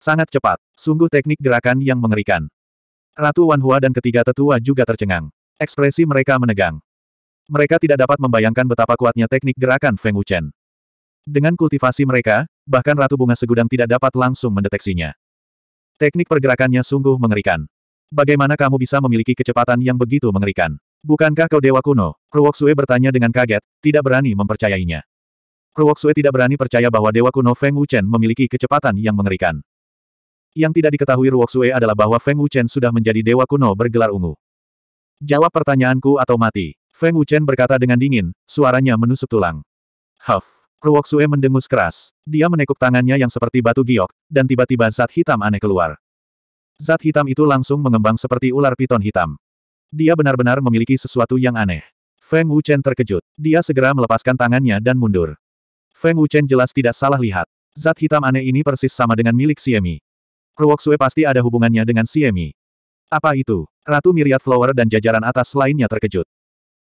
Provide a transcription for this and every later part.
Sangat cepat. Sungguh teknik gerakan yang mengerikan. Ratu Wanhua dan ketiga tetua juga tercengang. Ekspresi mereka menegang. Mereka tidak dapat membayangkan betapa kuatnya teknik gerakan Feng Wuchen. Dengan kultivasi mereka, bahkan Ratu Bunga Segudang tidak dapat langsung mendeteksinya. Teknik pergerakannya sungguh mengerikan. Bagaimana kamu bisa memiliki kecepatan yang begitu mengerikan? Bukankah kau dewa kuno? Ruoksue bertanya dengan kaget, tidak berani mempercayainya. Ruoksue tidak berani percaya bahwa dewa kuno Feng Wuchen memiliki kecepatan yang mengerikan. Yang tidak diketahui Ruoxue adalah bahwa Feng Wuchen sudah menjadi dewa kuno bergelar ungu. Jawab pertanyaanku atau mati. Feng Wuchen berkata dengan dingin, suaranya menusuk tulang. Huff. Ruoxue mendengus keras. Dia menekuk tangannya yang seperti batu giok, dan tiba-tiba zat hitam aneh keluar. Zat hitam itu langsung mengembang seperti ular piton hitam. Dia benar-benar memiliki sesuatu yang aneh. Feng Wuchen terkejut. Dia segera melepaskan tangannya dan mundur. Feng Wuchen jelas tidak salah lihat. Zat hitam aneh ini persis sama dengan milik Siemi. Ruoksue pasti ada hubungannya dengan Siemi. Apa itu? Ratu Miriat Flower dan jajaran atas lainnya terkejut.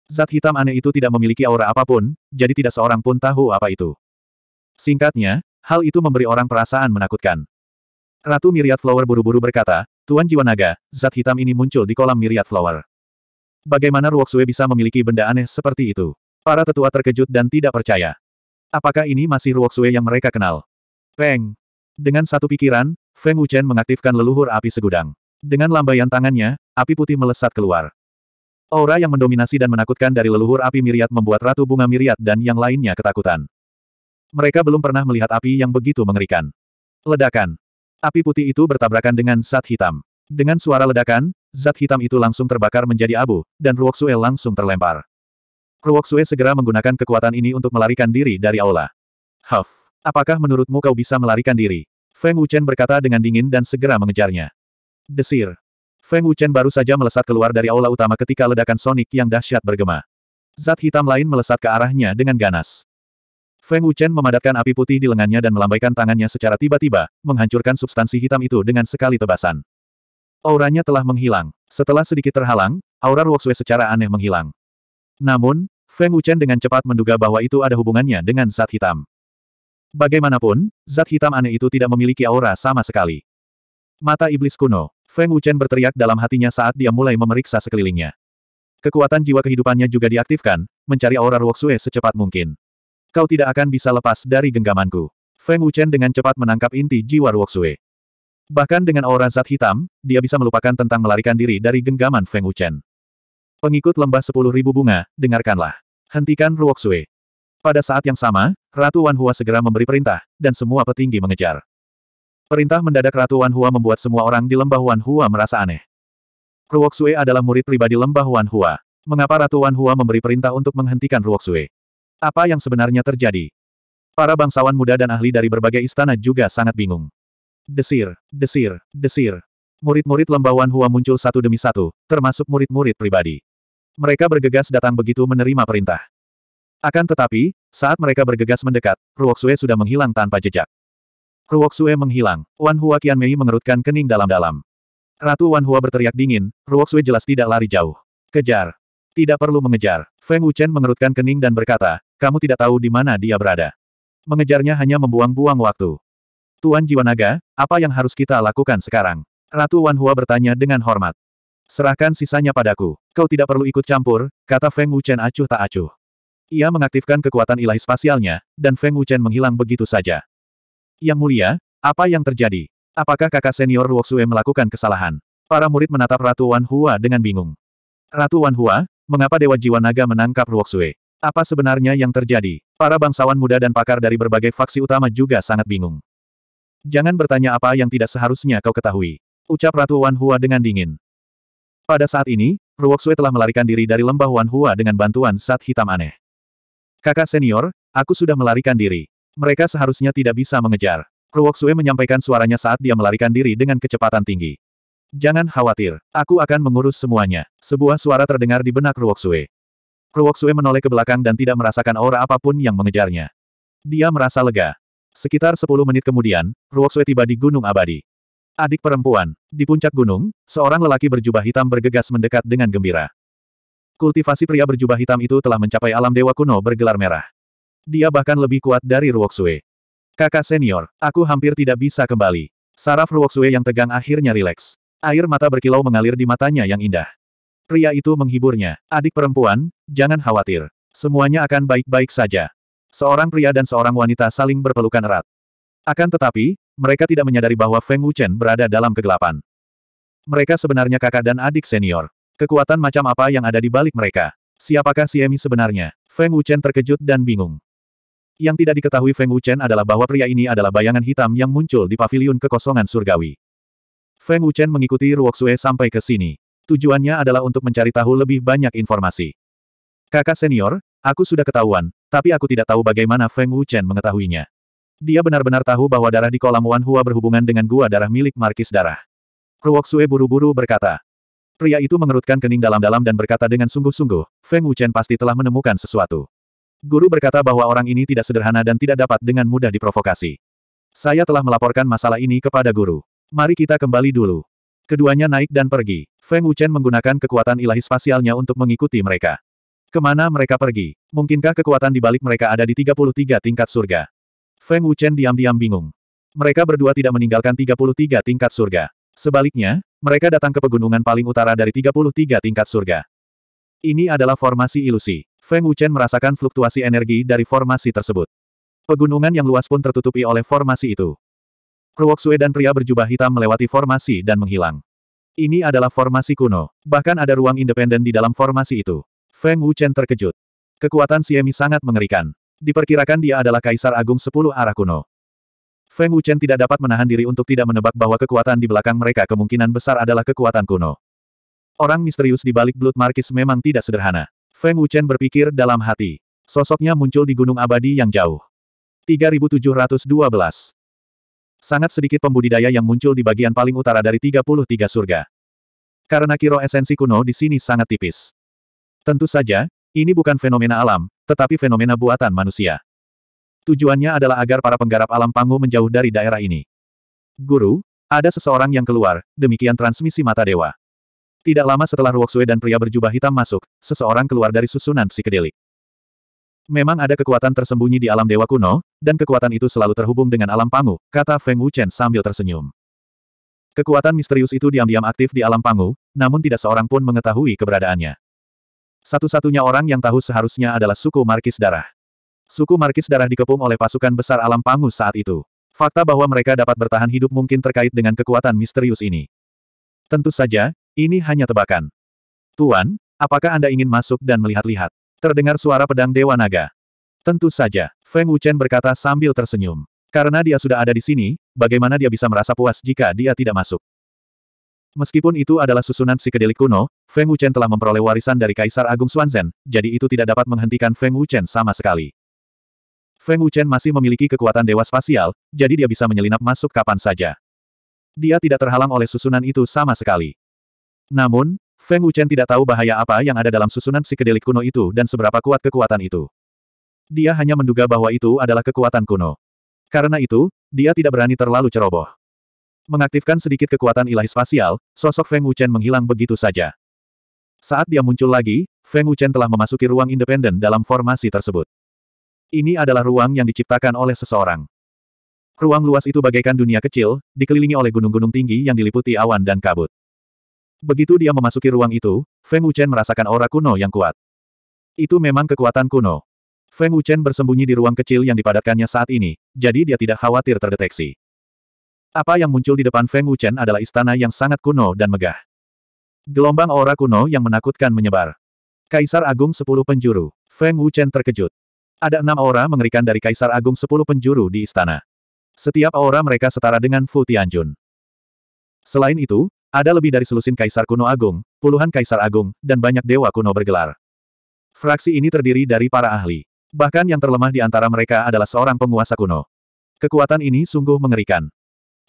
Zat hitam aneh itu tidak memiliki aura apapun, jadi tidak seorang pun tahu apa itu. Singkatnya, hal itu memberi orang perasaan menakutkan. Ratu Miriat Flower buru-buru berkata, Tuan Jiwa Naga, zat hitam ini muncul di kolam Miriat Flower. Bagaimana Ruoksue bisa memiliki benda aneh seperti itu? Para tetua terkejut dan tidak percaya. Apakah ini masih Ruoksue yang mereka kenal? Peng! Dengan satu pikiran, Feng Wuchen mengaktifkan leluhur api segudang. Dengan lambaian tangannya, api putih melesat keluar. Aura yang mendominasi dan menakutkan dari leluhur api miriat membuat Ratu Bunga Miriat dan yang lainnya ketakutan. Mereka belum pernah melihat api yang begitu mengerikan. Ledakan. Api putih itu bertabrakan dengan zat hitam. Dengan suara ledakan, zat hitam itu langsung terbakar menjadi abu, dan Ruoksue langsung terlempar. Ruoksue segera menggunakan kekuatan ini untuk melarikan diri dari aula. Huff, apakah menurutmu kau bisa melarikan diri? Feng Wuchen berkata dengan dingin dan segera mengejarnya. Desir. Feng Wuchen baru saja melesat keluar dari aula utama ketika ledakan sonik yang dahsyat bergema. Zat hitam lain melesat ke arahnya dengan ganas. Feng Wuchen memadatkan api putih di lengannya dan melambaikan tangannya secara tiba-tiba, menghancurkan substansi hitam itu dengan sekali tebasan. Auranya telah menghilang. Setelah sedikit terhalang, aura Ruoxue secara aneh menghilang. Namun, Feng Wuchen dengan cepat menduga bahwa itu ada hubungannya dengan zat hitam. Bagaimanapun, zat hitam aneh itu tidak memiliki aura sama sekali. Mata iblis kuno, Feng Wuchen berteriak dalam hatinya saat dia mulai memeriksa sekelilingnya. Kekuatan jiwa kehidupannya juga diaktifkan, mencari aura Ruoxue secepat mungkin. Kau tidak akan bisa lepas dari genggamanku. Feng Wuchen dengan cepat menangkap inti jiwa Ruoxue. Bahkan dengan aura zat hitam, dia bisa melupakan tentang melarikan diri dari genggaman Feng Wuchen. Pengikut lembah sepuluh ribu bunga, dengarkanlah. Hentikan Ruoxue. Pada saat yang sama, Ratu Wan Hua segera memberi perintah, dan semua petinggi mengejar. Perintah mendadak Ratu Wan Hua membuat semua orang di lembah Wan Hua merasa aneh. Ruoxue adalah murid pribadi lembah Wan Hua. Mengapa Ratu Wan Hua memberi perintah untuk menghentikan Ruoxue? Apa yang sebenarnya terjadi? Para bangsawan muda dan ahli dari berbagai istana juga sangat bingung. Desir, desir, desir. Murid-murid lembah Wan Hua muncul satu demi satu, termasuk murid-murid pribadi. Mereka bergegas datang begitu menerima perintah. Akan tetapi, saat mereka bergegas mendekat, Ruoxue sudah menghilang tanpa jejak. Ruoxue menghilang. Wan Hua Qianmei mengerutkan kening dalam-dalam. Ratu Wan Hua berteriak dingin, Ruoxue jelas tidak lari jauh. Kejar. Tidak perlu mengejar. Feng Wuchen mengerutkan kening dan berkata, kamu tidak tahu di mana dia berada. Mengejarnya hanya membuang-buang waktu. Tuan Jiwanaga, apa yang harus kita lakukan sekarang? Ratu Wan Hua bertanya dengan hormat. Serahkan sisanya padaku. Kau tidak perlu ikut campur, kata Feng Wuchen acuh tak acuh. Ia mengaktifkan kekuatan ilahi spasialnya, dan Feng Wuchen menghilang begitu saja. Yang mulia, apa yang terjadi? Apakah kakak senior Ruoxue melakukan kesalahan? Para murid menatap Ratu Wan Hua dengan bingung. Ratu Wan Hua, mengapa Dewa Jiwa Naga menangkap Ruoxue? Apa sebenarnya yang terjadi? Para bangsawan muda dan pakar dari berbagai faksi utama juga sangat bingung. Jangan bertanya apa yang tidak seharusnya kau ketahui. Ucap Ratu Wan Hua dengan dingin. Pada saat ini, Ruoxue telah melarikan diri dari lembah Wan Hua dengan bantuan Sat hitam aneh. Kakak senior, aku sudah melarikan diri. Mereka seharusnya tidak bisa mengejar. Ruoksue menyampaikan suaranya saat dia melarikan diri dengan kecepatan tinggi. Jangan khawatir, aku akan mengurus semuanya. Sebuah suara terdengar di benak Ruoksue. Ruoksue menoleh ke belakang dan tidak merasakan aura apapun yang mengejarnya. Dia merasa lega. Sekitar 10 menit kemudian, Ruoksue tiba di Gunung Abadi. Adik perempuan, di puncak gunung, seorang lelaki berjubah hitam bergegas mendekat dengan gembira. Kultivasi pria berjubah hitam itu telah mencapai alam dewa kuno bergelar merah. Dia bahkan lebih kuat dari Ruoxue. Kakak senior, aku hampir tidak bisa kembali. Saraf Ruoxue yang tegang akhirnya rileks. Air mata berkilau mengalir di matanya yang indah. Pria itu menghiburnya. Adik perempuan, jangan khawatir. Semuanya akan baik-baik saja. Seorang pria dan seorang wanita saling berpelukan erat. Akan tetapi, mereka tidak menyadari bahwa Feng Wuchen berada dalam kegelapan. Mereka sebenarnya kakak dan adik senior. Kekuatan macam apa yang ada di balik mereka? Siapakah Siemi sebenarnya? Feng Wuchen terkejut dan bingung. Yang tidak diketahui Feng Wuchen adalah bahwa pria ini adalah bayangan hitam yang muncul di paviliun kekosongan surgawi. Feng Wuchen mengikuti Ruoxue sampai ke sini. Tujuannya adalah untuk mencari tahu lebih banyak informasi. Kakak senior, aku sudah ketahuan, tapi aku tidak tahu bagaimana Feng Wuchen mengetahuinya. Dia benar-benar tahu bahwa darah di kolam Wan Hua berhubungan dengan gua darah milik Markis Darah. Ruoxue buru-buru berkata, Pria itu mengerutkan kening dalam-dalam dan berkata dengan sungguh-sungguh, Feng Wuchen pasti telah menemukan sesuatu. Guru berkata bahwa orang ini tidak sederhana dan tidak dapat dengan mudah diprovokasi. Saya telah melaporkan masalah ini kepada guru. Mari kita kembali dulu. Keduanya naik dan pergi. Feng Wuchen menggunakan kekuatan ilahi spasialnya untuk mengikuti mereka. Kemana mereka pergi? Mungkinkah kekuatan di balik mereka ada di 33 tingkat surga? Feng Wuchen diam-diam bingung. Mereka berdua tidak meninggalkan 33 tingkat surga. Sebaliknya, mereka datang ke pegunungan paling utara dari 33 tingkat surga. Ini adalah formasi ilusi. Feng Wuchen merasakan fluktuasi energi dari formasi tersebut. Pegunungan yang luas pun tertutupi oleh formasi itu. Kruoksue dan pria berjubah hitam melewati formasi dan menghilang. Ini adalah formasi kuno. Bahkan ada ruang independen di dalam formasi itu. Feng Wuchen terkejut. Kekuatan Siemi sangat mengerikan. Diperkirakan dia adalah Kaisar Agung Sepuluh Arah Kuno. Feng Wuchen tidak dapat menahan diri untuk tidak menebak bahwa kekuatan di belakang mereka kemungkinan besar adalah kekuatan kuno. Orang misterius di balik Blood Markis memang tidak sederhana. Feng Wuchen berpikir dalam hati. Sosoknya muncul di gunung abadi yang jauh. 3712 Sangat sedikit pembudidaya yang muncul di bagian paling utara dari 33 surga. Karena kiro esensi kuno di sini sangat tipis. Tentu saja, ini bukan fenomena alam, tetapi fenomena buatan manusia. Tujuannya adalah agar para penggarap alam Pangu menjauh dari daerah ini. Guru, ada seseorang yang keluar, demikian transmisi mata dewa. Tidak lama setelah Ruoxue dan pria berjubah hitam masuk, seseorang keluar dari susunan psikedelik. Memang ada kekuatan tersembunyi di alam dewa kuno, dan kekuatan itu selalu terhubung dengan alam pangu, kata Feng Wuchen sambil tersenyum. Kekuatan misterius itu diam-diam aktif di alam pangu, namun tidak seorang pun mengetahui keberadaannya. Satu-satunya orang yang tahu seharusnya adalah suku Markis Darah. Suku Markis darah dikepung oleh pasukan besar alam pangus saat itu. Fakta bahwa mereka dapat bertahan hidup mungkin terkait dengan kekuatan misterius ini. Tentu saja, ini hanya tebakan. Tuan, apakah Anda ingin masuk dan melihat-lihat? Terdengar suara pedang Dewa Naga. Tentu saja, Feng Wuchen berkata sambil tersenyum. Karena dia sudah ada di sini, bagaimana dia bisa merasa puas jika dia tidak masuk? Meskipun itu adalah susunan psikedelik kuno, Feng Wuchen telah memperoleh warisan dari Kaisar Agung Xuanzen, jadi itu tidak dapat menghentikan Feng Wuchen sama sekali. Feng Wuchen masih memiliki kekuatan dewa spasial, jadi dia bisa menyelinap masuk kapan saja. Dia tidak terhalang oleh susunan itu sama sekali. Namun, Feng Wuchen tidak tahu bahaya apa yang ada dalam susunan psikedelik kuno itu dan seberapa kuat kekuatan itu. Dia hanya menduga bahwa itu adalah kekuatan kuno. Karena itu, dia tidak berani terlalu ceroboh. Mengaktifkan sedikit kekuatan ilahi spasial, sosok Feng Wuchen menghilang begitu saja. Saat dia muncul lagi, Feng Wuchen telah memasuki ruang independen dalam formasi tersebut. Ini adalah ruang yang diciptakan oleh seseorang. Ruang luas itu bagaikan dunia kecil, dikelilingi oleh gunung-gunung tinggi yang diliputi awan dan kabut. Begitu dia memasuki ruang itu, Feng Wuchen merasakan aura kuno yang kuat. Itu memang kekuatan kuno. Feng Wuchen bersembunyi di ruang kecil yang dipadatkannya saat ini, jadi dia tidak khawatir terdeteksi. Apa yang muncul di depan Feng Wuchen adalah istana yang sangat kuno dan megah. Gelombang aura kuno yang menakutkan menyebar. Kaisar Agung Sepuluh Penjuru. Feng Wuchen terkejut. Ada enam aura mengerikan dari Kaisar Agung sepuluh penjuru di istana. Setiap aura mereka setara dengan Fu Tianjun. Selain itu, ada lebih dari selusin Kaisar Kuno Agung, puluhan Kaisar Agung, dan banyak Dewa Kuno bergelar. Fraksi ini terdiri dari para ahli. Bahkan yang terlemah di antara mereka adalah seorang penguasa kuno. Kekuatan ini sungguh mengerikan.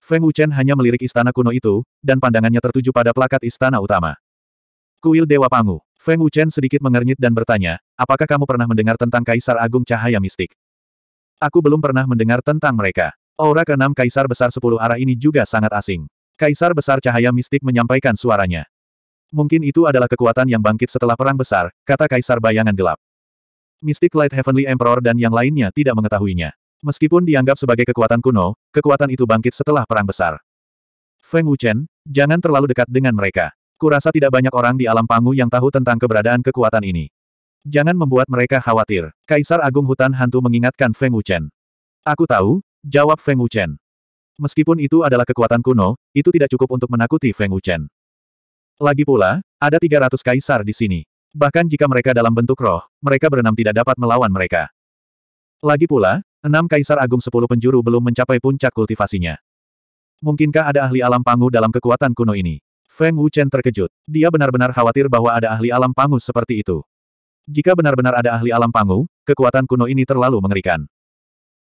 Feng Wuchen hanya melirik istana kuno itu, dan pandangannya tertuju pada plakat istana utama. Kuil Dewa Pangu. Feng Wuchen sedikit mengernyit dan bertanya, apakah kamu pernah mendengar tentang Kaisar Agung Cahaya Mistik? Aku belum pernah mendengar tentang mereka. Aura keenam Kaisar Besar Sepuluh Arah ini juga sangat asing. Kaisar Besar Cahaya Mistik menyampaikan suaranya. Mungkin itu adalah kekuatan yang bangkit setelah Perang Besar, kata Kaisar Bayangan Gelap. Mistik Light Heavenly Emperor dan yang lainnya tidak mengetahuinya. Meskipun dianggap sebagai kekuatan kuno, kekuatan itu bangkit setelah Perang Besar. Feng Wuchen, jangan terlalu dekat dengan mereka. Kurasa tidak banyak orang di alam Pangu yang tahu tentang keberadaan kekuatan ini. Jangan membuat mereka khawatir. Kaisar Agung Hutan Hantu mengingatkan Feng Wuchen. Aku tahu, jawab Feng Wuchen. Meskipun itu adalah kekuatan kuno, itu tidak cukup untuk menakuti Feng Wuchen. Lagi pula, ada 300 kaisar di sini. Bahkan jika mereka dalam bentuk roh, mereka berenam tidak dapat melawan mereka. Lagi pula, enam kaisar agung sepuluh penjuru belum mencapai puncak kultivasinya. Mungkinkah ada ahli alam pangu dalam kekuatan kuno ini? Feng Wuchen terkejut. Dia benar-benar khawatir bahwa ada ahli alam pangu seperti itu. Jika benar-benar ada ahli alam pangu, kekuatan kuno ini terlalu mengerikan.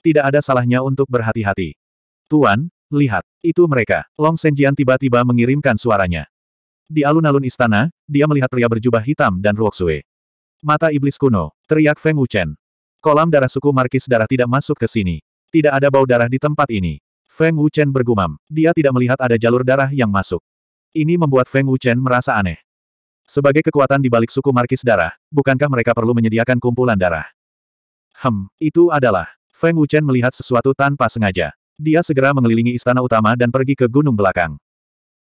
Tidak ada salahnya untuk berhati-hati. Tuan, lihat, itu mereka. Long Senjian tiba-tiba mengirimkan suaranya. Di alun-alun istana, dia melihat pria berjubah hitam dan Ruoksue. Mata iblis kuno, teriak Feng Wuchen. Kolam darah suku Markis darah tidak masuk ke sini. Tidak ada bau darah di tempat ini. Feng Wuchen bergumam. Dia tidak melihat ada jalur darah yang masuk. Ini membuat Feng Wuchen merasa aneh. Sebagai kekuatan di balik suku Markis Darah, bukankah mereka perlu menyediakan kumpulan darah? Hem, itu adalah. Feng Wuchen melihat sesuatu tanpa sengaja. Dia segera mengelilingi istana utama dan pergi ke gunung belakang.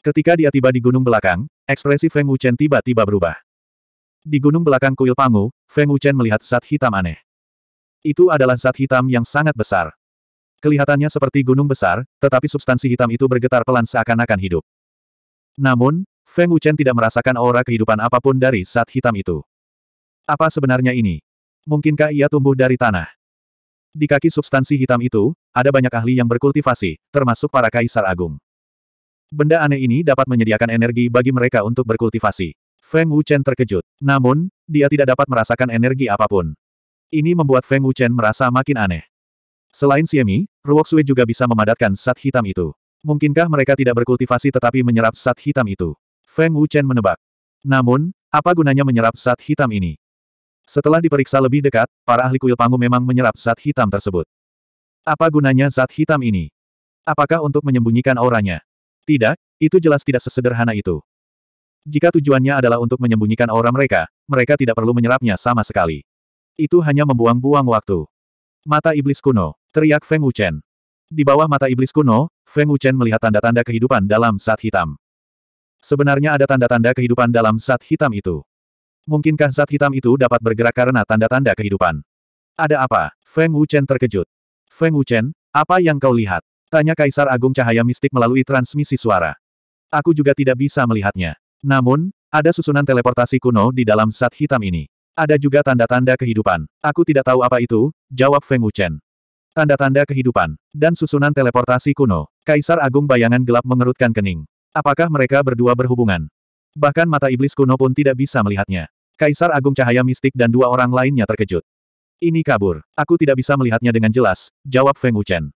Ketika dia tiba di gunung belakang, ekspresi Feng Wuchen tiba-tiba berubah. Di gunung belakang kuil Pangu, Feng Wuchen melihat zat hitam aneh. Itu adalah zat hitam yang sangat besar. Kelihatannya seperti gunung besar, tetapi substansi hitam itu bergetar pelan seakan-akan hidup. Namun, Feng Wuchen tidak merasakan aura kehidupan apapun dari saat hitam itu. Apa sebenarnya ini? Mungkinkah ia tumbuh dari tanah? Di kaki substansi hitam itu, ada banyak ahli yang berkultivasi, termasuk para kaisar agung. Benda aneh ini dapat menyediakan energi bagi mereka untuk berkultivasi. Feng Wuchen terkejut. Namun, dia tidak dapat merasakan energi apapun. Ini membuat Feng Wuchen merasa makin aneh. Selain Siemi, Ruoxue juga bisa memadatkan sat hitam itu. Mungkinkah mereka tidak berkultivasi tetapi menyerap zat hitam itu? Feng Wuchen menebak. Namun, apa gunanya menyerap zat hitam ini? Setelah diperiksa lebih dekat, para ahli kuil panggung memang menyerap zat hitam tersebut. Apa gunanya zat hitam ini? Apakah untuk menyembunyikan auranya? Tidak, itu jelas tidak sesederhana itu. Jika tujuannya adalah untuk menyembunyikan aura mereka, mereka tidak perlu menyerapnya sama sekali. Itu hanya membuang-buang waktu. Mata iblis kuno, teriak Feng Wuchen. Di bawah mata iblis kuno, Feng Wuchen melihat tanda-tanda kehidupan dalam zat hitam. Sebenarnya ada tanda-tanda kehidupan dalam zat hitam itu. Mungkinkah zat hitam itu dapat bergerak karena tanda-tanda kehidupan? Ada apa? Feng Wuchen terkejut. Feng Wuchen, apa yang kau lihat? Tanya Kaisar Agung Cahaya Mistik melalui transmisi suara. Aku juga tidak bisa melihatnya. Namun, ada susunan teleportasi kuno di dalam zat hitam ini. Ada juga tanda-tanda kehidupan. Aku tidak tahu apa itu, jawab Feng Wuchen. Tanda-tanda kehidupan. Dan susunan teleportasi kuno. Kaisar Agung bayangan gelap mengerutkan kening. Apakah mereka berdua berhubungan? Bahkan mata iblis kuno pun tidak bisa melihatnya. Kaisar Agung Cahaya Mistik dan dua orang lainnya terkejut. Ini kabur. Aku tidak bisa melihatnya dengan jelas, jawab Feng Wuchen.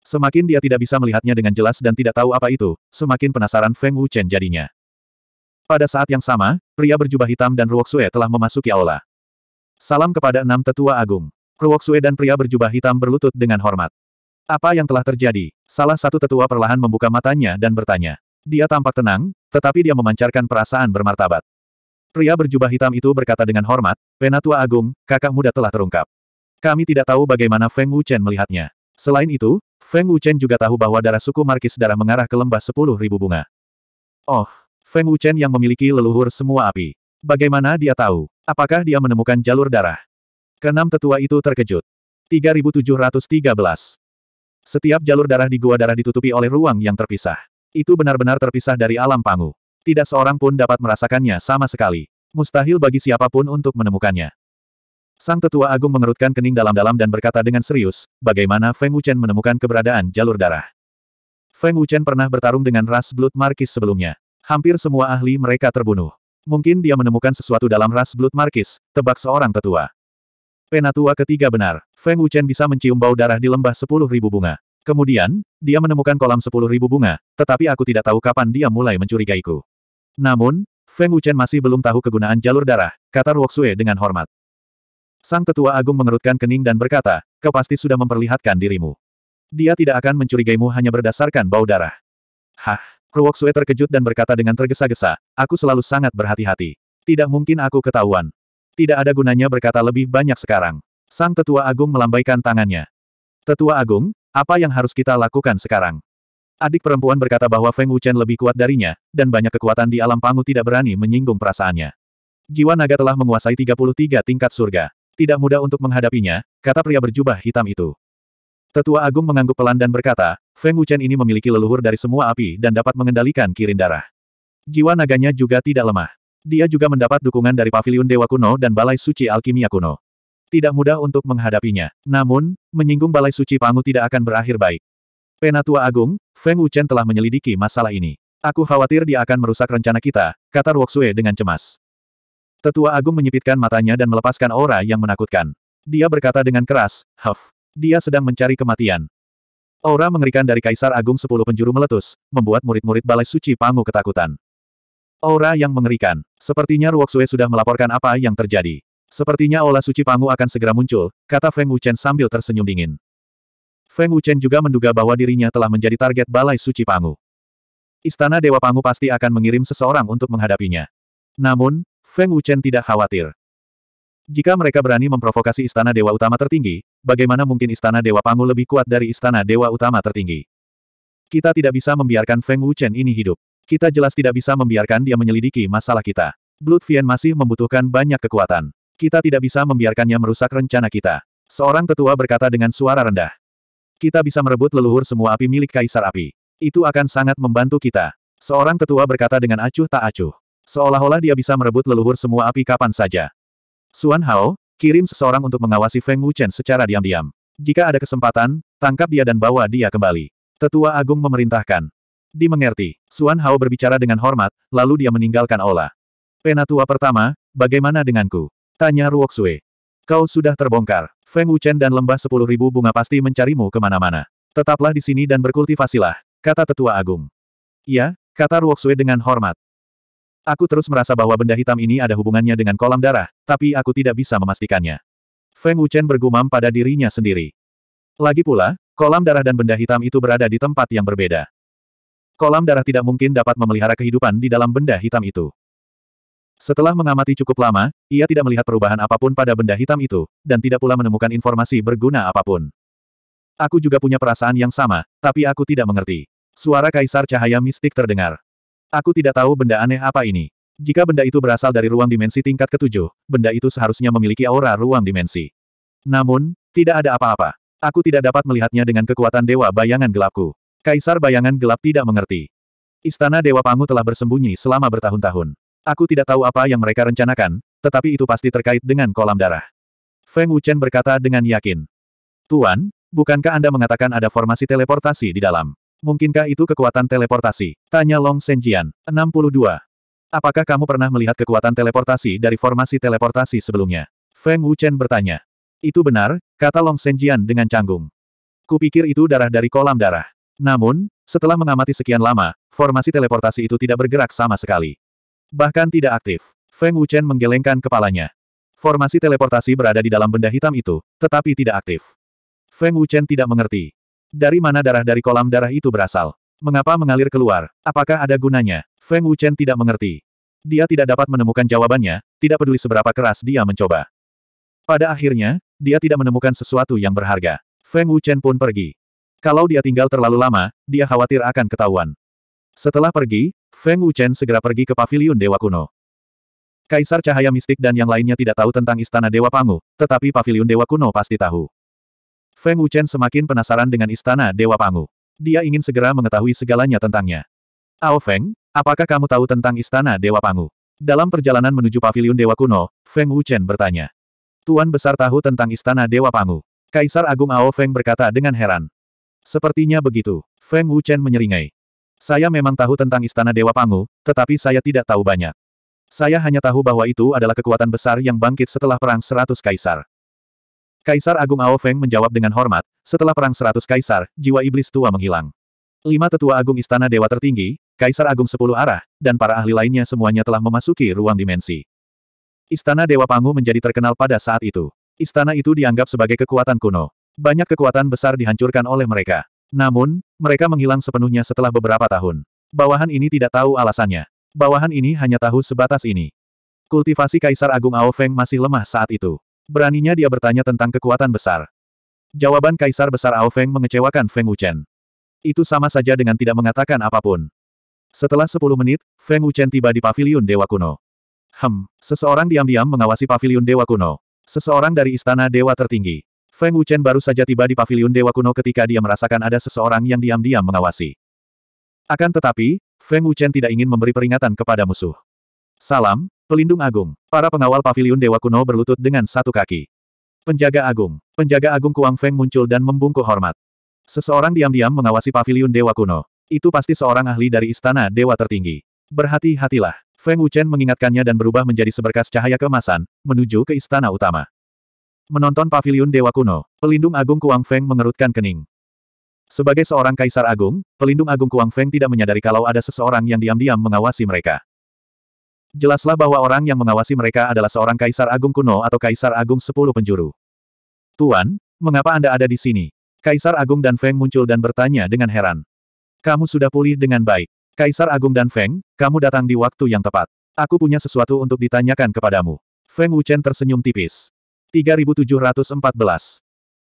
Semakin dia tidak bisa melihatnya dengan jelas dan tidak tahu apa itu, semakin penasaran Feng Wuchen jadinya. Pada saat yang sama, pria berjubah hitam dan Ruoksue telah memasuki aula. Salam kepada enam tetua agung. Sue dan pria berjubah hitam berlutut dengan hormat. Apa yang telah terjadi? Salah satu tetua perlahan membuka matanya dan bertanya. Dia tampak tenang, tetapi dia memancarkan perasaan bermartabat. Pria berjubah hitam itu berkata dengan hormat, Penatua Agung, kakak muda telah terungkap. Kami tidak tahu bagaimana Feng Wuchen melihatnya. Selain itu, Feng Wuchen juga tahu bahwa darah suku Markis darah mengarah ke lembah sepuluh ribu bunga. Oh, Feng Wuchen yang memiliki leluhur semua api. Bagaimana dia tahu? Apakah dia menemukan jalur darah? Kenam tetua itu terkejut. 3713. Setiap jalur darah di gua darah ditutupi oleh ruang yang terpisah. Itu benar-benar terpisah dari alam pangu. Tidak seorang pun dapat merasakannya sama sekali. Mustahil bagi siapapun untuk menemukannya. Sang tetua agung mengerutkan kening dalam-dalam dan berkata dengan serius, bagaimana Feng Wuchen menemukan keberadaan jalur darah. Feng Wuchen pernah bertarung dengan ras Blood Markis sebelumnya. Hampir semua ahli mereka terbunuh. Mungkin dia menemukan sesuatu dalam ras Blood Markis, tebak seorang tetua penatua ketiga benar. Feng Wuchen bisa mencium bau darah di lembah sepuluh ribu bunga. Kemudian, dia menemukan kolam sepuluh ribu bunga, tetapi aku tidak tahu kapan dia mulai mencurigaiku. Namun, Feng Wuchen masih belum tahu kegunaan jalur darah, kata Ruoxue dengan hormat. Sang tetua agung mengerutkan kening dan berkata, kau pasti sudah memperlihatkan dirimu. Dia tidak akan mencurigaimu hanya berdasarkan bau darah. Hah, Ruoxue terkejut dan berkata dengan tergesa-gesa, aku selalu sangat berhati-hati. Tidak mungkin aku ketahuan. Tidak ada gunanya berkata lebih banyak sekarang. Sang Tetua Agung melambaikan tangannya. Tetua Agung, apa yang harus kita lakukan sekarang? Adik perempuan berkata bahwa Feng Wuchen lebih kuat darinya, dan banyak kekuatan di alam pangu tidak berani menyinggung perasaannya. Jiwa naga telah menguasai 33 tingkat surga. Tidak mudah untuk menghadapinya, kata pria berjubah hitam itu. Tetua Agung mengangguk pelan dan berkata, Feng Wuchen ini memiliki leluhur dari semua api dan dapat mengendalikan kirin darah. Jiwa naganya juga tidak lemah. Dia juga mendapat dukungan dari Paviliun Dewa Kuno dan Balai Suci Alkimia Kuno. Tidak mudah untuk menghadapinya. Namun, menyinggung Balai Suci Pangu tidak akan berakhir baik. Penatua Agung, Feng Wuchen telah menyelidiki masalah ini. Aku khawatir dia akan merusak rencana kita, kata Ruoxue dengan cemas. Tetua Agung menyipitkan matanya dan melepaskan aura yang menakutkan. Dia berkata dengan keras, Huff. Dia sedang mencari kematian. Aura mengerikan dari Kaisar Agung Sepuluh Penjuru meletus, membuat murid-murid Balai Suci Pangu ketakutan. Aura yang mengerikan. Sepertinya Ruoxue sudah melaporkan apa yang terjadi. Sepertinya Ola suci Pangu akan segera muncul, kata Feng Wuchen sambil tersenyum dingin. Feng Wuchen juga menduga bahwa dirinya telah menjadi target Balai Suci Pangu. Istana Dewa Pangu pasti akan mengirim seseorang untuk menghadapinya. Namun, Feng Wuchen tidak khawatir. Jika mereka berani memprovokasi Istana Dewa Utama tertinggi, bagaimana mungkin Istana Dewa Pangu lebih kuat dari Istana Dewa Utama tertinggi? Kita tidak bisa membiarkan Feng Wuchen ini hidup. Kita jelas tidak bisa membiarkan dia menyelidiki masalah kita. Blood Vian masih membutuhkan banyak kekuatan. Kita tidak bisa membiarkannya merusak rencana kita. Seorang tetua berkata dengan suara rendah. Kita bisa merebut leluhur semua api milik Kaisar Api. Itu akan sangat membantu kita. Seorang tetua berkata dengan acuh tak acuh. Seolah-olah dia bisa merebut leluhur semua api kapan saja. Suan Hao, kirim seseorang untuk mengawasi Feng Wuchen secara diam-diam. Jika ada kesempatan, tangkap dia dan bawa dia kembali. Tetua Agung memerintahkan. Dimengerti, Suan Hao berbicara dengan hormat, lalu dia meninggalkan aula. Penatua pertama, bagaimana denganku? Tanya Ruoksue. Kau sudah terbongkar. Feng Wuchen dan lembah sepuluh ribu bunga pasti mencarimu kemana-mana. Tetaplah di sini dan berkultivasilah, kata tetua agung. Iya, kata Ruoksue dengan hormat. Aku terus merasa bahwa benda hitam ini ada hubungannya dengan kolam darah, tapi aku tidak bisa memastikannya. Feng Wuchen bergumam pada dirinya sendiri. Lagi pula, kolam darah dan benda hitam itu berada di tempat yang berbeda. Kolam darah tidak mungkin dapat memelihara kehidupan di dalam benda hitam itu. Setelah mengamati cukup lama, ia tidak melihat perubahan apapun pada benda hitam itu, dan tidak pula menemukan informasi berguna apapun. Aku juga punya perasaan yang sama, tapi aku tidak mengerti. Suara kaisar cahaya mistik terdengar. Aku tidak tahu benda aneh apa ini. Jika benda itu berasal dari ruang dimensi tingkat ketujuh, benda itu seharusnya memiliki aura ruang dimensi. Namun, tidak ada apa-apa. Aku tidak dapat melihatnya dengan kekuatan dewa bayangan gelapku. Kaisar bayangan gelap tidak mengerti. Istana Dewa Pangu telah bersembunyi selama bertahun-tahun. Aku tidak tahu apa yang mereka rencanakan, tetapi itu pasti terkait dengan kolam darah. Feng Wuchen berkata dengan yakin. Tuan, bukankah Anda mengatakan ada formasi teleportasi di dalam? Mungkinkah itu kekuatan teleportasi? Tanya Long Senjian. 62. Apakah kamu pernah melihat kekuatan teleportasi dari formasi teleportasi sebelumnya? Feng Wuchen bertanya. Itu benar, kata Long Senjian dengan canggung. Kupikir itu darah dari kolam darah. Namun, setelah mengamati sekian lama, formasi teleportasi itu tidak bergerak sama sekali. Bahkan tidak aktif. Feng Wuchen menggelengkan kepalanya. Formasi teleportasi berada di dalam benda hitam itu, tetapi tidak aktif. Feng Wuchen tidak mengerti. Dari mana darah dari kolam darah itu berasal? Mengapa mengalir keluar? Apakah ada gunanya? Feng Wuchen tidak mengerti. Dia tidak dapat menemukan jawabannya, tidak peduli seberapa keras dia mencoba. Pada akhirnya, dia tidak menemukan sesuatu yang berharga. Feng Wuchen pun pergi. Kalau dia tinggal terlalu lama, dia khawatir akan ketahuan. Setelah pergi, Feng Wuchen segera pergi ke paviliun Dewa Kuno. Kaisar Cahaya Mistik dan yang lainnya tidak tahu tentang Istana Dewa Pangu, tetapi paviliun Dewa Kuno pasti tahu. Feng Wuchen semakin penasaran dengan Istana Dewa Pangu. Dia ingin segera mengetahui segalanya tentangnya. Ao Feng, apakah kamu tahu tentang Istana Dewa Pangu? Dalam perjalanan menuju paviliun Dewa Kuno, Feng Wuchen bertanya. Tuan Besar tahu tentang Istana Dewa Pangu. Kaisar Agung Ao Feng berkata dengan heran. Sepertinya begitu. Feng Wuchen menyeringai. Saya memang tahu tentang Istana Dewa Pangu, tetapi saya tidak tahu banyak. Saya hanya tahu bahwa itu adalah kekuatan besar yang bangkit setelah Perang Seratus Kaisar. Kaisar Agung Ao Feng menjawab dengan hormat, setelah Perang Seratus Kaisar, jiwa iblis tua menghilang. Lima tetua agung Istana Dewa Tertinggi, Kaisar Agung Sepuluh Arah, dan para ahli lainnya semuanya telah memasuki ruang dimensi. Istana Dewa Pangu menjadi terkenal pada saat itu. Istana itu dianggap sebagai kekuatan kuno. Banyak kekuatan besar dihancurkan oleh mereka. Namun, mereka menghilang sepenuhnya setelah beberapa tahun. Bawahan ini tidak tahu alasannya. Bawahan ini hanya tahu sebatas ini. Kultivasi Kaisar Agung Ao Feng masih lemah saat itu. Beraninya dia bertanya tentang kekuatan besar. Jawaban Kaisar Besar Ao Feng mengecewakan Feng Wuchen. Itu sama saja dengan tidak mengatakan apapun. Setelah 10 menit, Feng Wuchen tiba di paviliun Dewa Kuno. Hem, seseorang diam-diam mengawasi paviliun Dewa Kuno. Seseorang dari istana Dewa tertinggi. Feng Wuchen baru saja tiba di paviliun Dewa Kuno ketika dia merasakan ada seseorang yang diam-diam mengawasi. Akan tetapi, Feng Wuchen tidak ingin memberi peringatan kepada musuh. Salam, pelindung agung. Para pengawal paviliun Dewa Kuno berlutut dengan satu kaki. Penjaga agung. Penjaga agung Kuang Feng muncul dan membungkuk hormat. Seseorang diam-diam mengawasi paviliun Dewa Kuno. Itu pasti seorang ahli dari istana Dewa tertinggi. Berhati-hatilah. Feng Wuchen mengingatkannya dan berubah menjadi seberkas cahaya kemasan, menuju ke istana utama. Menonton paviliun Dewa Kuno, pelindung agung Kuang Feng mengerutkan kening. Sebagai seorang kaisar agung, pelindung agung Kuang Feng tidak menyadari kalau ada seseorang yang diam-diam mengawasi mereka. Jelaslah bahwa orang yang mengawasi mereka adalah seorang kaisar agung kuno atau kaisar agung sepuluh penjuru. Tuan, mengapa Anda ada di sini? Kaisar Agung dan Feng muncul dan bertanya dengan heran. Kamu sudah pulih dengan baik. Kaisar Agung dan Feng, kamu datang di waktu yang tepat. Aku punya sesuatu untuk ditanyakan kepadamu. Feng Wuchen tersenyum tipis. 3714.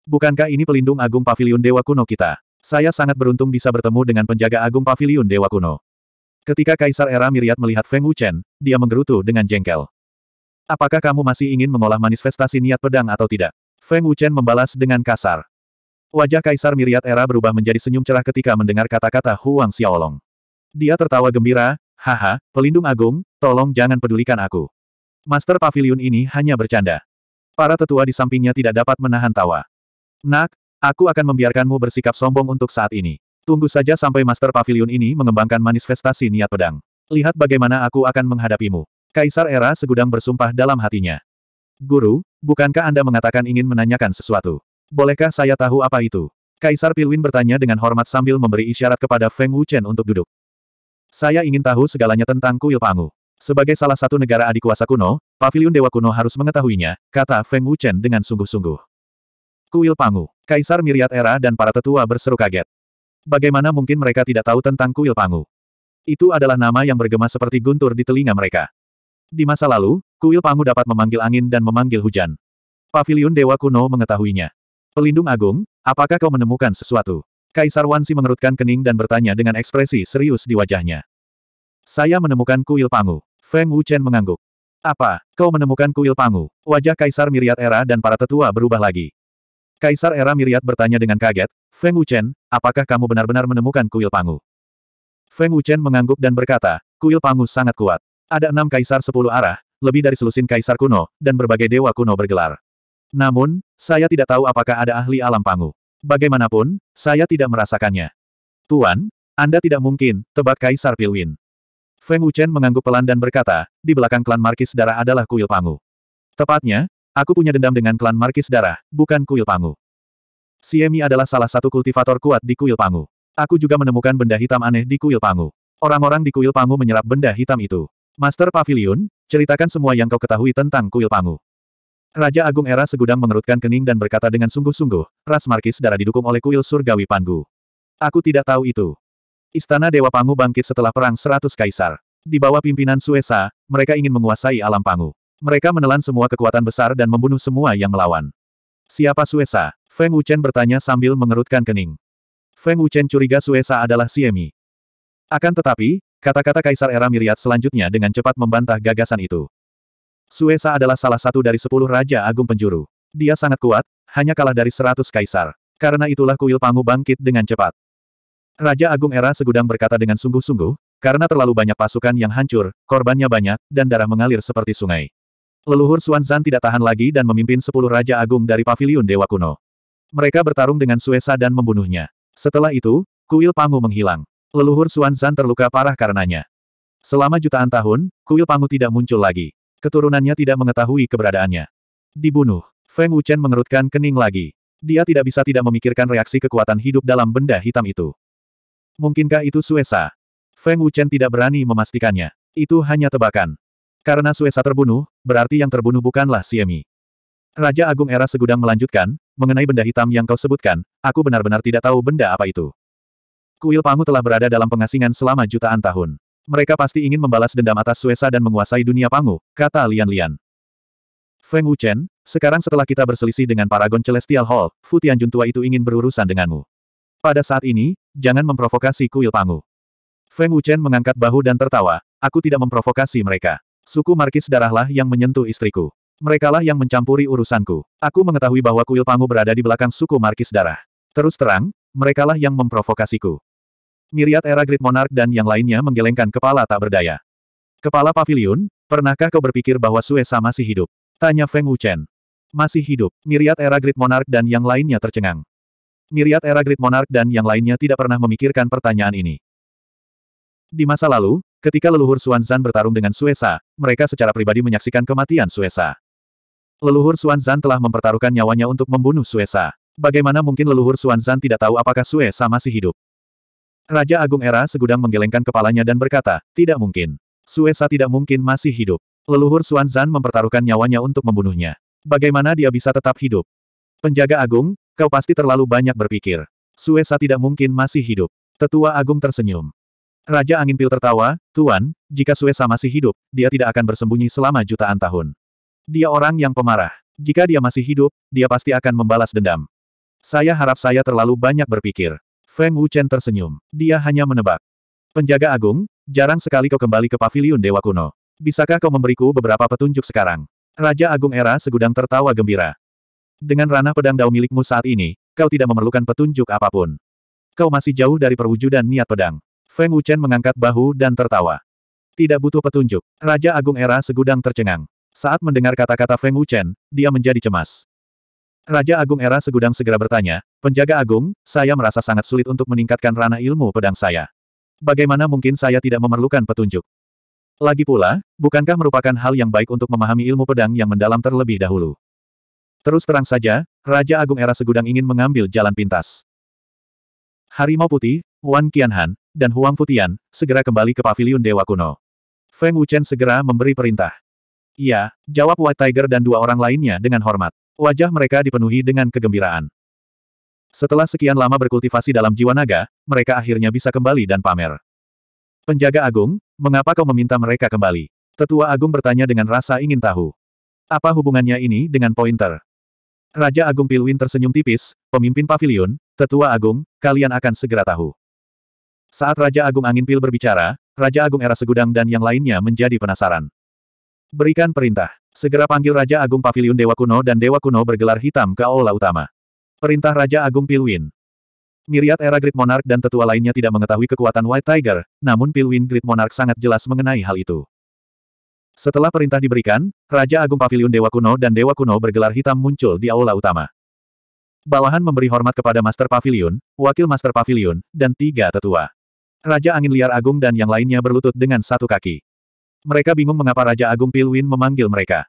Bukankah ini pelindung agung pavilion Dewa Kuno kita? Saya sangat beruntung bisa bertemu dengan penjaga agung pavilion Dewa Kuno. Ketika Kaisar Era Miriat melihat Feng Wuchen, dia menggerutu dengan jengkel. Apakah kamu masih ingin mengolah manifestasi niat pedang atau tidak? Feng Wuchen membalas dengan kasar. Wajah Kaisar Miriat Era berubah menjadi senyum cerah ketika mendengar kata-kata Huang Xiaolong. Dia tertawa gembira, haha, pelindung agung, tolong jangan pedulikan aku. Master Pavilion ini hanya bercanda. Para tetua di sampingnya tidak dapat menahan tawa. Nak, aku akan membiarkanmu bersikap sombong untuk saat ini. Tunggu saja sampai Master Pavilion ini mengembangkan manifestasi niat pedang. Lihat bagaimana aku akan menghadapimu. Kaisar Era segudang bersumpah dalam hatinya. Guru, bukankah Anda mengatakan ingin menanyakan sesuatu? Bolehkah saya tahu apa itu? Kaisar Pilwin bertanya dengan hormat sambil memberi isyarat kepada Feng Wuchen untuk duduk. Saya ingin tahu segalanya tentang kuil Pangu. Sebagai salah satu negara adik kuasa kuno, Pavilion Dewa Kuno harus mengetahuinya, kata Feng Wuchen dengan sungguh-sungguh. Kuil Pangu, Kaisar Miriat Era dan para tetua berseru kaget. Bagaimana mungkin mereka tidak tahu tentang Kuil Pangu? Itu adalah nama yang bergema seperti guntur di telinga mereka. Di masa lalu, Kuil Pangu dapat memanggil angin dan memanggil hujan. Pavilion Dewa Kuno mengetahuinya. Pelindung Agung, apakah kau menemukan sesuatu? Kaisar Wansi mengerutkan kening dan bertanya dengan ekspresi serius di wajahnya. Saya menemukan kuil pangu. Feng Wuchen mengangguk. Apa, kau menemukan kuil Pangu? Wajah Kaisar Miriat Era dan para tetua berubah lagi. Kaisar Era Miriat bertanya dengan kaget, Feng Wuchen, apakah kamu benar-benar menemukan kuil Pangu? Feng Wuchen mengangguk dan berkata, kuil Pangu sangat kuat. Ada enam kaisar sepuluh arah, lebih dari selusin kaisar kuno, dan berbagai dewa kuno bergelar. Namun, saya tidak tahu apakah ada ahli alam Pangu. Bagaimanapun, saya tidak merasakannya. Tuan, Anda tidak mungkin, tebak Kaisar Pilwin. Feng Wuchen mengangguk pelan dan berkata, di belakang klan Markis Darah adalah kuil Pangu. Tepatnya, aku punya dendam dengan klan Markis Darah, bukan kuil Pangu. Siemi adalah salah satu kultivator kuat di kuil Pangu. Aku juga menemukan benda hitam aneh di kuil Pangu. Orang-orang di kuil Pangu menyerap benda hitam itu. Master Pavilion, ceritakan semua yang kau ketahui tentang kuil Pangu. Raja Agung Era Segudang mengerutkan kening dan berkata dengan sungguh-sungguh, Ras Markis Darah didukung oleh kuil surgawi Pangu. Aku tidak tahu itu. Istana Dewa Pangu bangkit setelah Perang Seratus Kaisar. Di bawah pimpinan Suesa, mereka ingin menguasai alam Pangu. Mereka menelan semua kekuatan besar dan membunuh semua yang melawan. Siapa Suesa? Feng Wuchen bertanya sambil mengerutkan kening. Feng Wuchen curiga Suesa adalah Siemi. Akan tetapi, kata-kata Kaisar Era Miriat selanjutnya dengan cepat membantah gagasan itu. Suesa adalah salah satu dari sepuluh Raja Agung Penjuru. Dia sangat kuat, hanya kalah dari seratus Kaisar. Karena itulah kuil Pangu bangkit dengan cepat. Raja Agung Era segudang berkata dengan sungguh-sungguh, karena terlalu banyak pasukan yang hancur, korbannya banyak, dan darah mengalir seperti sungai. Leluhur Suanzan tidak tahan lagi dan memimpin sepuluh Raja Agung dari Paviliun Dewa Kuno. Mereka bertarung dengan Suesa dan membunuhnya. Setelah itu, kuil Pangu menghilang. Leluhur Suanzan terluka parah karenanya. Selama jutaan tahun, kuil Pangu tidak muncul lagi. Keturunannya tidak mengetahui keberadaannya. Dibunuh, Feng Wuchen mengerutkan kening lagi. Dia tidak bisa tidak memikirkan reaksi kekuatan hidup dalam benda hitam itu. Mungkinkah itu Suesa? Feng Wuchen tidak berani memastikannya. Itu hanya tebakan. Karena Suesa terbunuh, berarti yang terbunuh bukanlah Siemi. Raja Agung Era Segudang melanjutkan, mengenai benda hitam yang kau sebutkan, aku benar-benar tidak tahu benda apa itu. Kuil Pangu telah berada dalam pengasingan selama jutaan tahun. Mereka pasti ingin membalas dendam atas Suesa dan menguasai dunia Pangu, kata Lian Lian. Feng Wuchen, sekarang setelah kita berselisih dengan Paragon Celestial Hall, Futian Jun tua itu ingin berurusan denganmu. Pada saat ini, jangan memprovokasi kuil Pangu. Feng Wuchen mengangkat bahu dan tertawa, aku tidak memprovokasi mereka. Suku Markis darahlah yang menyentuh istriku. Merekalah yang mencampuri urusanku. Aku mengetahui bahwa kuil Pangu berada di belakang suku Markis darah. Terus terang, merekalah yang memprovokasiku. Miriat era Great Monarch dan yang lainnya menggelengkan kepala tak berdaya. Kepala pavilion, pernahkah kau berpikir bahwa Suesa masih hidup? Tanya Feng Wuchen. Masih hidup, Miriat era Great Monarch dan yang lainnya tercengang. Miriat era Great Monarch dan yang lainnya tidak pernah memikirkan pertanyaan ini. Di masa lalu, ketika leluhur Suanzan bertarung dengan Suesa, mereka secara pribadi menyaksikan kematian Suesa. Leluhur Suanzan telah mempertaruhkan nyawanya untuk membunuh Suesa. Bagaimana mungkin leluhur Suanzan tidak tahu apakah Suesa masih hidup? Raja Agung Era segudang menggelengkan kepalanya dan berkata, tidak mungkin. Suesa tidak mungkin masih hidup. Leluhur Suanzan mempertaruhkan nyawanya untuk membunuhnya. Bagaimana dia bisa tetap hidup? Penjaga Agung, Kau pasti terlalu banyak berpikir. Suesa tidak mungkin masih hidup. Tetua Agung tersenyum. Raja Angin Pil tertawa, Tuan, jika Suesa masih hidup, dia tidak akan bersembunyi selama jutaan tahun. Dia orang yang pemarah. Jika dia masih hidup, dia pasti akan membalas dendam. Saya harap saya terlalu banyak berpikir. Feng Wuchen tersenyum. Dia hanya menebak. Penjaga Agung, jarang sekali kau kembali ke paviliun Dewa Kuno. Bisakah kau memberiku beberapa petunjuk sekarang? Raja Agung Era segudang tertawa gembira. Dengan ranah pedang dao milikmu saat ini, kau tidak memerlukan petunjuk apapun. Kau masih jauh dari perwujudan niat pedang. Feng Wuchen mengangkat bahu dan tertawa. Tidak butuh petunjuk. Raja Agung Era segudang tercengang. Saat mendengar kata-kata Feng Wuchen, dia menjadi cemas. Raja Agung Era segudang segera bertanya, Penjaga Agung, saya merasa sangat sulit untuk meningkatkan ranah ilmu pedang saya. Bagaimana mungkin saya tidak memerlukan petunjuk? Lagi pula, bukankah merupakan hal yang baik untuk memahami ilmu pedang yang mendalam terlebih dahulu? Terus terang saja, Raja Agung Era Segudang ingin mengambil jalan pintas. Harimau Putih, Wan Qianhan, dan Huang Futian, segera kembali ke paviliun Dewa Kuno. Feng Wuchen segera memberi perintah. Iya, jawab White Tiger dan dua orang lainnya dengan hormat. Wajah mereka dipenuhi dengan kegembiraan. Setelah sekian lama berkultivasi dalam jiwa naga, mereka akhirnya bisa kembali dan pamer. Penjaga Agung, mengapa kau meminta mereka kembali? Tetua Agung bertanya dengan rasa ingin tahu. Apa hubungannya ini dengan pointer? Raja Agung Pilwin tersenyum tipis, pemimpin pavilion, tetua agung, kalian akan segera tahu. Saat Raja Agung Angin Pil berbicara, Raja Agung Era Segudang dan yang lainnya menjadi penasaran. Berikan perintah. Segera panggil Raja Agung Pavilion Dewa Kuno dan Dewa Kuno bergelar hitam ke aula utama. Perintah Raja Agung Pilwin. Miriat era Great Monarch dan tetua lainnya tidak mengetahui kekuatan White Tiger, namun Pilwin Great Monarch sangat jelas mengenai hal itu. Setelah perintah diberikan, Raja Agung Pavilion Dewa Kuno dan Dewa Kuno bergelar hitam muncul di aula utama. Bawahan memberi hormat kepada Master Pavilion, Wakil Master Pavilion, dan tiga tetua. Raja Angin Liar Agung dan yang lainnya berlutut dengan satu kaki. Mereka bingung mengapa Raja Agung Pilwin memanggil mereka.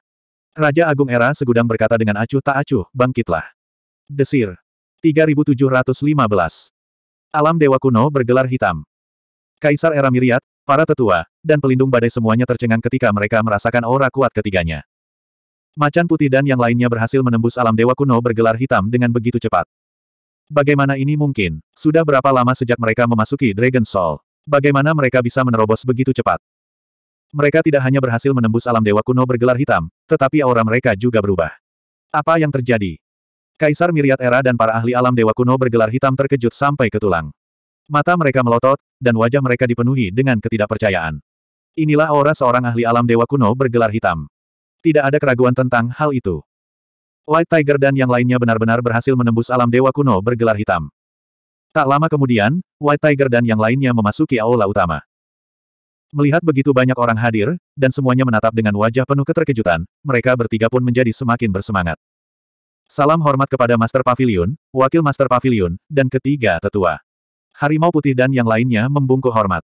Raja Agung Era segudang berkata dengan acuh tak acuh, bangkitlah. Desir. 3715. Alam Dewa Kuno bergelar hitam. Kaisar Era Miriat, Para tetua, dan pelindung badai semuanya tercengang ketika mereka merasakan aura kuat ketiganya. Macan putih dan yang lainnya berhasil menembus alam dewa kuno bergelar hitam dengan begitu cepat. Bagaimana ini mungkin? Sudah berapa lama sejak mereka memasuki Dragon Soul? Bagaimana mereka bisa menerobos begitu cepat? Mereka tidak hanya berhasil menembus alam dewa kuno bergelar hitam, tetapi aura mereka juga berubah. Apa yang terjadi? Kaisar Miriat Era dan para ahli alam dewa kuno bergelar hitam terkejut sampai ke tulang. Mata mereka melotot, dan wajah mereka dipenuhi dengan ketidakpercayaan. Inilah aura seorang ahli alam dewa kuno bergelar hitam. Tidak ada keraguan tentang hal itu. White Tiger dan yang lainnya benar-benar berhasil menembus alam dewa kuno bergelar hitam. Tak lama kemudian, White Tiger dan yang lainnya memasuki aula utama. Melihat begitu banyak orang hadir, dan semuanya menatap dengan wajah penuh keterkejutan, mereka bertiga pun menjadi semakin bersemangat. Salam hormat kepada Master Pavilion, Wakil Master Pavilion, dan ketiga tetua. Harimau putih dan yang lainnya membungkuk hormat.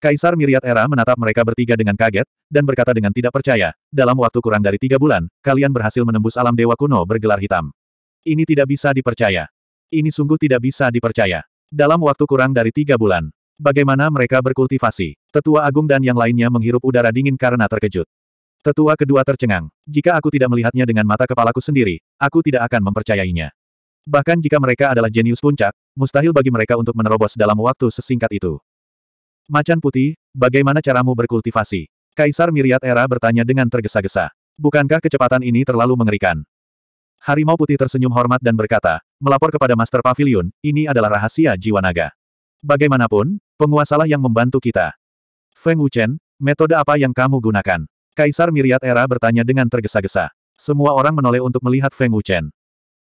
Kaisar Miriat Era menatap mereka bertiga dengan kaget, dan berkata dengan tidak percaya, dalam waktu kurang dari tiga bulan, kalian berhasil menembus alam dewa kuno bergelar hitam. Ini tidak bisa dipercaya. Ini sungguh tidak bisa dipercaya. Dalam waktu kurang dari tiga bulan, bagaimana mereka berkultivasi? Tetua Agung dan yang lainnya menghirup udara dingin karena terkejut. Tetua kedua tercengang. Jika aku tidak melihatnya dengan mata kepalaku sendiri, aku tidak akan mempercayainya. Bahkan jika mereka adalah jenius puncak, mustahil bagi mereka untuk menerobos dalam waktu sesingkat itu. Macan putih, bagaimana caramu berkultivasi? Kaisar Miriat Era bertanya dengan tergesa-gesa. Bukankah kecepatan ini terlalu mengerikan? Harimau putih tersenyum hormat dan berkata, melapor kepada Master Pavilion, ini adalah rahasia jiwa naga. Bagaimanapun, penguasalah yang membantu kita. Feng Wuchen, metode apa yang kamu gunakan? Kaisar Miriat Era bertanya dengan tergesa-gesa. Semua orang menoleh untuk melihat Feng Wuchen.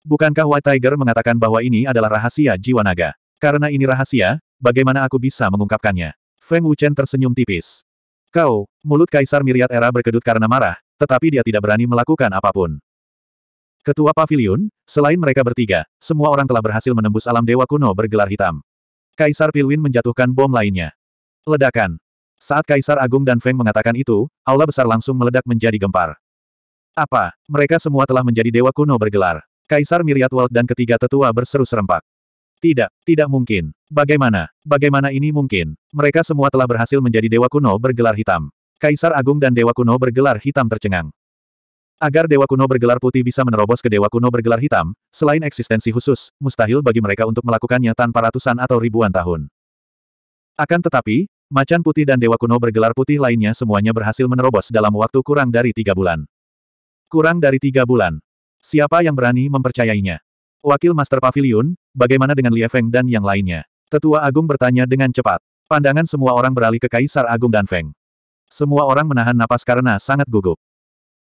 Bukankah White Tiger mengatakan bahwa ini adalah rahasia jiwa naga? Karena ini rahasia, bagaimana aku bisa mengungkapkannya? Feng Wuchen tersenyum tipis. Kau, mulut Kaisar Miriat Era berkedut karena marah, tetapi dia tidak berani melakukan apapun. Ketua Pavilion, selain mereka bertiga, semua orang telah berhasil menembus alam dewa kuno bergelar hitam. Kaisar Pilwin menjatuhkan bom lainnya. Ledakan. Saat Kaisar Agung dan Feng mengatakan itu, aula besar langsung meledak menjadi gempar. Apa? Mereka semua telah menjadi dewa kuno bergelar. Kaisar Miriatwald dan ketiga tetua berseru serempak. Tidak, tidak mungkin. Bagaimana? Bagaimana ini mungkin? Mereka semua telah berhasil menjadi Dewa Kuno bergelar hitam. Kaisar Agung dan Dewa Kuno bergelar hitam tercengang. Agar Dewa Kuno bergelar putih bisa menerobos ke Dewa Kuno bergelar hitam, selain eksistensi khusus, mustahil bagi mereka untuk melakukannya tanpa ratusan atau ribuan tahun. Akan tetapi, Macan Putih dan Dewa Kuno bergelar putih lainnya semuanya berhasil menerobos dalam waktu kurang dari tiga bulan. Kurang dari tiga bulan, Siapa yang berani mempercayainya? Wakil Master Pavilion, bagaimana dengan Lie Feng dan yang lainnya? Tetua Agung bertanya dengan cepat. Pandangan semua orang beralih ke Kaisar Agung dan Feng. Semua orang menahan napas karena sangat gugup.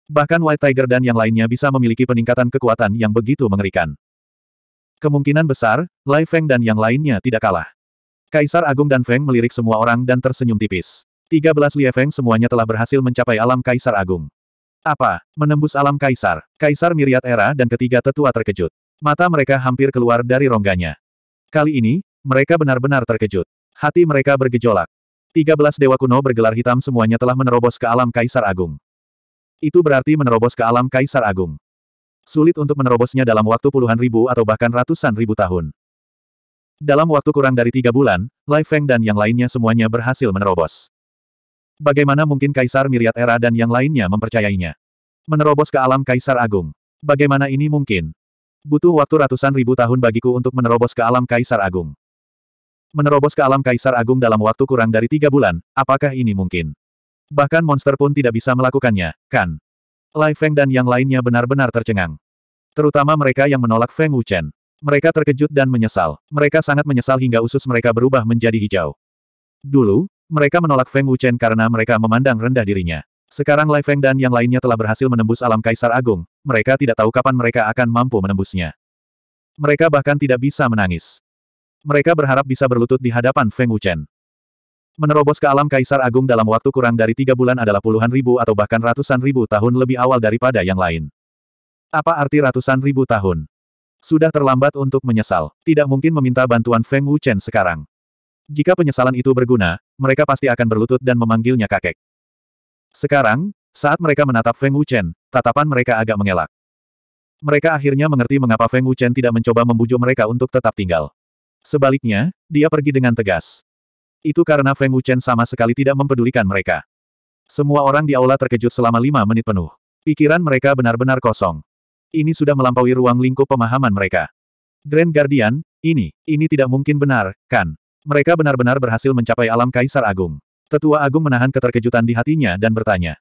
Bahkan White Tiger dan yang lainnya bisa memiliki peningkatan kekuatan yang begitu mengerikan. Kemungkinan besar, Lai Feng dan yang lainnya tidak kalah. Kaisar Agung dan Feng melirik semua orang dan tersenyum tipis. 13 Lie Feng semuanya telah berhasil mencapai alam Kaisar Agung. Apa? Menembus alam kaisar. Kaisar Miriat Era dan ketiga tetua terkejut. Mata mereka hampir keluar dari rongganya. Kali ini, mereka benar-benar terkejut. Hati mereka bergejolak. 13 dewa kuno bergelar hitam semuanya telah menerobos ke alam kaisar agung. Itu berarti menerobos ke alam kaisar agung. Sulit untuk menerobosnya dalam waktu puluhan ribu atau bahkan ratusan ribu tahun. Dalam waktu kurang dari tiga bulan, Lai Feng dan yang lainnya semuanya berhasil menerobos. Bagaimana mungkin Kaisar Miriat Era dan yang lainnya mempercayainya? Menerobos ke alam Kaisar Agung. Bagaimana ini mungkin? Butuh waktu ratusan ribu tahun bagiku untuk menerobos ke alam Kaisar Agung. Menerobos ke alam Kaisar Agung dalam waktu kurang dari tiga bulan, apakah ini mungkin? Bahkan monster pun tidak bisa melakukannya, kan? Lai Feng dan yang lainnya benar-benar tercengang. Terutama mereka yang menolak Feng Wuchen. Mereka terkejut dan menyesal. Mereka sangat menyesal hingga usus mereka berubah menjadi hijau. Dulu, mereka menolak Feng Wuchen karena mereka memandang rendah dirinya. Sekarang Lai Feng dan yang lainnya telah berhasil menembus alam Kaisar Agung, mereka tidak tahu kapan mereka akan mampu menembusnya. Mereka bahkan tidak bisa menangis. Mereka berharap bisa berlutut di hadapan Feng Wuchen. Menerobos ke alam Kaisar Agung dalam waktu kurang dari tiga bulan adalah puluhan ribu atau bahkan ratusan ribu tahun lebih awal daripada yang lain. Apa arti ratusan ribu tahun? Sudah terlambat untuk menyesal. Tidak mungkin meminta bantuan Feng Wuchen sekarang. Jika penyesalan itu berguna, mereka pasti akan berlutut dan memanggilnya kakek. Sekarang, saat mereka menatap Feng Wuchen, tatapan mereka agak mengelak. Mereka akhirnya mengerti mengapa Feng Wuchen tidak mencoba membujuk mereka untuk tetap tinggal. Sebaliknya, dia pergi dengan tegas. Itu karena Feng Wuchen sama sekali tidak mempedulikan mereka. Semua orang di aula terkejut selama lima menit penuh. Pikiran mereka benar-benar kosong. Ini sudah melampaui ruang lingkup pemahaman mereka. Grand Guardian, ini, ini tidak mungkin benar, kan? Mereka benar-benar berhasil mencapai alam Kaisar Agung. Tetua Agung menahan keterkejutan di hatinya dan bertanya.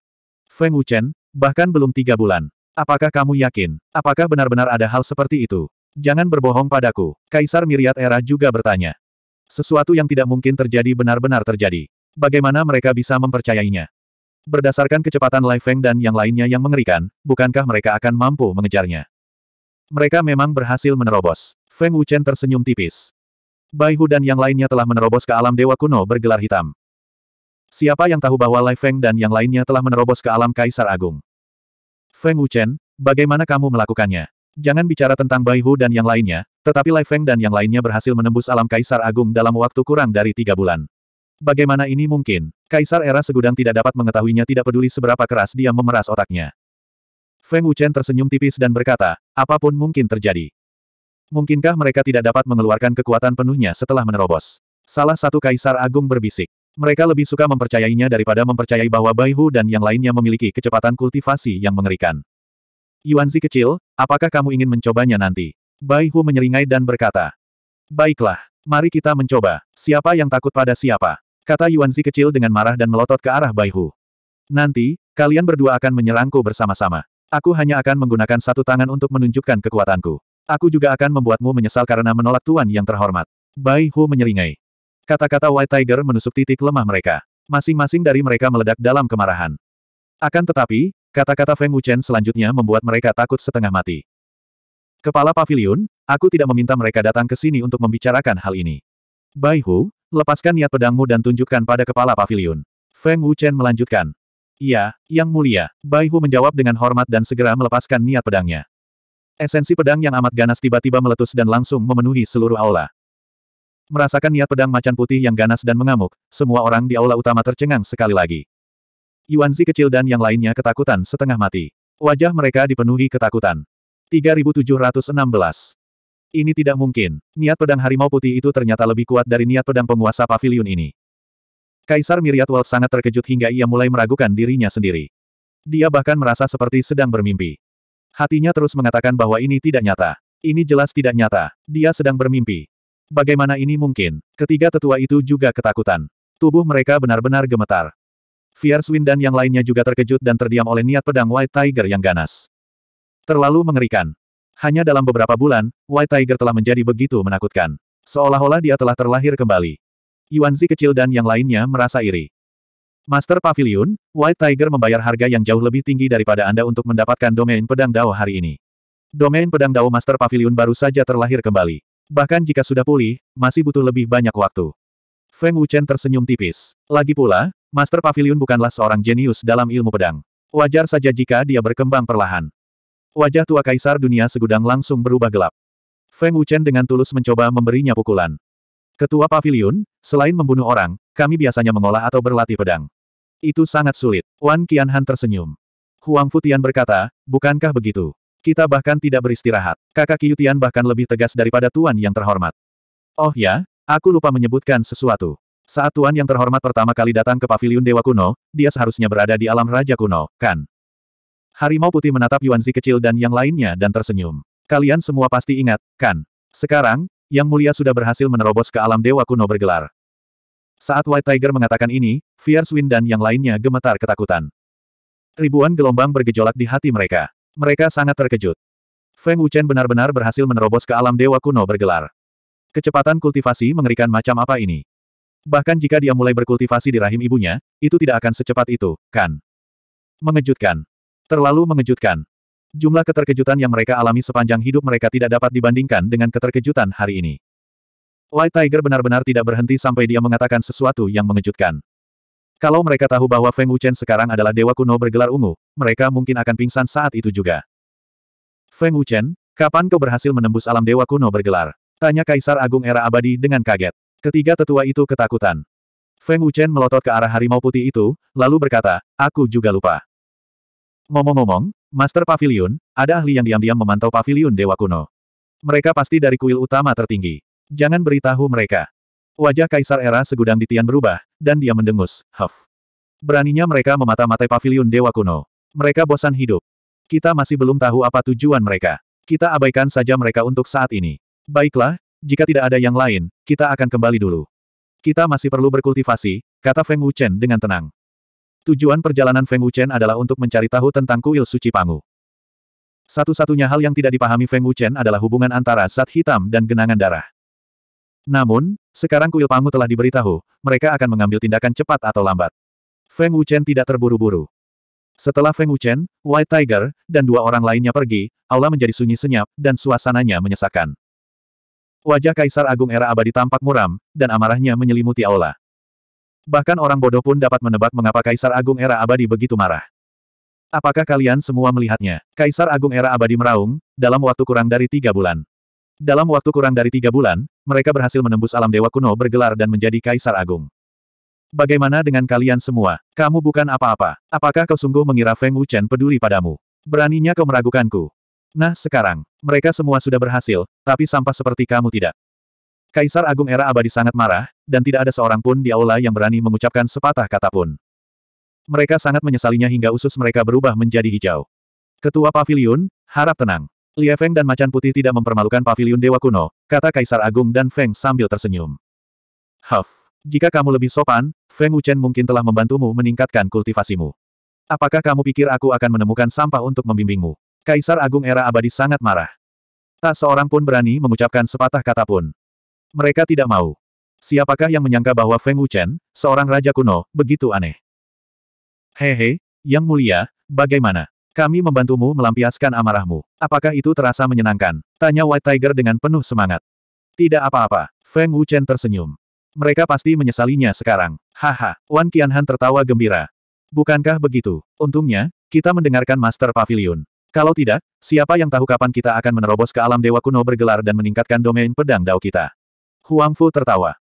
Feng Wuchen, bahkan belum tiga bulan. Apakah kamu yakin? Apakah benar-benar ada hal seperti itu? Jangan berbohong padaku. Kaisar Miriat Era juga bertanya. Sesuatu yang tidak mungkin terjadi benar-benar terjadi. Bagaimana mereka bisa mempercayainya? Berdasarkan kecepatan Lai Feng dan yang lainnya yang mengerikan, bukankah mereka akan mampu mengejarnya? Mereka memang berhasil menerobos. Feng Wuchen tersenyum tipis. Bai Hu dan yang lainnya telah menerobos ke alam dewa kuno bergelar hitam. Siapa yang tahu bahwa Lai Feng dan yang lainnya telah menerobos ke alam Kaisar Agung? Feng Wuchen, bagaimana kamu melakukannya? Jangan bicara tentang Bai Hu dan yang lainnya, tetapi Lai Feng dan yang lainnya berhasil menembus alam Kaisar Agung dalam waktu kurang dari tiga bulan. Bagaimana ini mungkin? Kaisar era segudang tidak dapat mengetahuinya tidak peduli seberapa keras dia memeras otaknya. Feng Wuchen tersenyum tipis dan berkata, apapun mungkin terjadi. Mungkinkah mereka tidak dapat mengeluarkan kekuatan penuhnya setelah menerobos? Salah satu kaisar agung berbisik. Mereka lebih suka mempercayainya daripada mempercayai bahwa Baihu dan yang lainnya memiliki kecepatan kultivasi yang mengerikan. Yuanzi kecil, apakah kamu ingin mencobanya nanti? Baihu menyeringai dan berkata. Baiklah, mari kita mencoba. Siapa yang takut pada siapa? Kata Yuanzi kecil dengan marah dan melotot ke arah Baihu. Nanti, kalian berdua akan menyerangku bersama-sama. Aku hanya akan menggunakan satu tangan untuk menunjukkan kekuatanku. Aku juga akan membuatmu menyesal karena menolak Tuan yang terhormat. Bai Hu menyeringai. Kata-kata White Tiger menusuk titik lemah mereka. Masing-masing dari mereka meledak dalam kemarahan. Akan tetapi, kata-kata Feng Wuchen selanjutnya membuat mereka takut setengah mati. Kepala Paviliun, aku tidak meminta mereka datang ke sini untuk membicarakan hal ini. Bai Hu, lepaskan niat pedangmu dan tunjukkan pada kepala Paviliun. Feng Wuchen melanjutkan. Iya, Yang Mulia. Bai Hu menjawab dengan hormat dan segera melepaskan niat pedangnya. Esensi pedang yang amat ganas tiba-tiba meletus dan langsung memenuhi seluruh aula. Merasakan niat pedang macan putih yang ganas dan mengamuk, semua orang di aula utama tercengang sekali lagi. Yuanzi kecil dan yang lainnya ketakutan setengah mati. Wajah mereka dipenuhi ketakutan. 3716. Ini tidak mungkin. Niat pedang harimau putih itu ternyata lebih kuat dari niat pedang penguasa pavilion ini. Kaisar Miriat Walt sangat terkejut hingga ia mulai meragukan dirinya sendiri. Dia bahkan merasa seperti sedang bermimpi. Hatinya terus mengatakan bahwa ini tidak nyata. Ini jelas tidak nyata. Dia sedang bermimpi. Bagaimana ini mungkin? Ketiga tetua itu juga ketakutan. Tubuh mereka benar-benar gemetar. Wind dan yang lainnya juga terkejut dan terdiam oleh niat pedang White Tiger yang ganas. Terlalu mengerikan. Hanya dalam beberapa bulan, White Tiger telah menjadi begitu menakutkan. Seolah-olah dia telah terlahir kembali. Yuanzi kecil dan yang lainnya merasa iri. Master Pavilion, White Tiger membayar harga yang jauh lebih tinggi daripada Anda untuk mendapatkan domain pedang Dao hari ini. Domain pedang Dao Master Pavilion baru saja terlahir kembali. Bahkan jika sudah pulih, masih butuh lebih banyak waktu. Feng Wuchen tersenyum tipis. Lagi pula, Master Pavilion bukanlah seorang jenius dalam ilmu pedang. Wajar saja jika dia berkembang perlahan. Wajah tua kaisar dunia segudang langsung berubah gelap. Feng Wuchen dengan tulus mencoba memberinya pukulan. Ketua Pavilion, selain membunuh orang, kami biasanya mengolah atau berlatih pedang. Itu sangat sulit. Wan Qianhan tersenyum. Huang Futian berkata, bukankah begitu? Kita bahkan tidak beristirahat. Kakak Qiutian bahkan lebih tegas daripada Tuan yang terhormat. Oh ya, aku lupa menyebutkan sesuatu. Saat Tuan yang terhormat pertama kali datang ke Pavilion Dewa Kuno, dia seharusnya berada di alam Raja Kuno, kan? Harimau putih menatap Yuanzi kecil dan yang lainnya dan tersenyum. Kalian semua pasti ingat, kan? Sekarang, yang Mulia sudah berhasil menerobos ke alam Dewa Kuno bergelar. Saat White Tiger mengatakan ini, Fierce Wind dan yang lainnya gemetar ketakutan. Ribuan gelombang bergejolak di hati mereka. Mereka sangat terkejut. Feng Wuchen benar-benar berhasil menerobos ke alam Dewa Kuno bergelar. Kecepatan kultivasi mengerikan macam apa ini. Bahkan jika dia mulai berkultivasi di rahim ibunya, itu tidak akan secepat itu, kan? Mengejutkan. Terlalu mengejutkan. Jumlah keterkejutan yang mereka alami sepanjang hidup mereka tidak dapat dibandingkan dengan keterkejutan hari ini. White Tiger benar-benar tidak berhenti sampai dia mengatakan sesuatu yang mengejutkan. Kalau mereka tahu bahwa Feng Wuchen sekarang adalah dewa kuno bergelar ungu, mereka mungkin akan pingsan saat itu juga. Feng Wuchen, kapan kau berhasil menembus alam dewa kuno bergelar? Tanya Kaisar Agung Era Abadi dengan kaget. Ketiga tetua itu ketakutan. Feng Wuchen melotot ke arah harimau putih itu, lalu berkata, aku juga lupa. Ngomong-ngomong, Master Pavilion, ada ahli yang diam-diam memantau pavilion Dewa Kuno. Mereka pasti dari kuil utama tertinggi. Jangan beritahu mereka. Wajah Kaisar Era segudang di Tian berubah, dan dia mendengus, huff. Beraninya mereka memata-matai pavilion Dewa Kuno. Mereka bosan hidup. Kita masih belum tahu apa tujuan mereka. Kita abaikan saja mereka untuk saat ini. Baiklah, jika tidak ada yang lain, kita akan kembali dulu. Kita masih perlu berkultivasi, kata Feng Wuchen dengan tenang. Tujuan perjalanan Feng Wuchen adalah untuk mencari tahu tentang kuil suci Pangu. Satu-satunya hal yang tidak dipahami Feng Wuchen adalah hubungan antara zat hitam dan genangan darah. Namun, sekarang kuil Pangu telah diberitahu, mereka akan mengambil tindakan cepat atau lambat. Feng Wuchen tidak terburu-buru. Setelah Feng Wuchen, White Tiger, dan dua orang lainnya pergi, aula menjadi sunyi senyap, dan suasananya menyesakkan. Wajah Kaisar Agung Era Abadi tampak muram, dan amarahnya menyelimuti aula. Bahkan orang bodoh pun dapat menebak mengapa Kaisar Agung Era Abadi begitu marah. Apakah kalian semua melihatnya? Kaisar Agung Era Abadi meraung, dalam waktu kurang dari tiga bulan. Dalam waktu kurang dari tiga bulan, mereka berhasil menembus alam dewa kuno bergelar dan menjadi Kaisar Agung. Bagaimana dengan kalian semua? Kamu bukan apa-apa. Apakah kau sungguh mengira Feng Wuchen peduli padamu? Beraninya kau meragukanku. Nah sekarang, mereka semua sudah berhasil, tapi sampah seperti kamu tidak. Kaisar Agung Era Abadi sangat marah, dan tidak ada seorang pun di aula yang berani mengucapkan sepatah kata pun. Mereka sangat menyesalinya hingga usus mereka berubah menjadi hijau. Ketua Paviliun, harap tenang. Lie Feng dan Macan Putih tidak mempermalukan Paviliun Dewa Kuno, kata Kaisar Agung dan Feng sambil tersenyum. Huff, jika kamu lebih sopan, Feng Wuchen mungkin telah membantumu meningkatkan kultivasimu. Apakah kamu pikir aku akan menemukan sampah untuk membimbingmu? Kaisar Agung Era Abadi sangat marah. Tak seorang pun berani mengucapkan sepatah kata pun. Mereka tidak mau. Siapakah yang menyangka bahwa Feng Wuchen, seorang raja kuno, begitu aneh? Hehe, yang mulia, bagaimana? Kami membantumu melampiaskan amarahmu. Apakah itu terasa menyenangkan? Tanya White Tiger dengan penuh semangat. Tidak apa-apa. Feng Wuchen tersenyum. Mereka pasti menyesalinya sekarang. Haha, Wan Qianhan tertawa gembira. Bukankah begitu? Untungnya, kita mendengarkan Master Pavilion. Kalau tidak, siapa yang tahu kapan kita akan menerobos ke alam dewa kuno bergelar dan meningkatkan domain pedang dao kita. Huang Fu tertawa.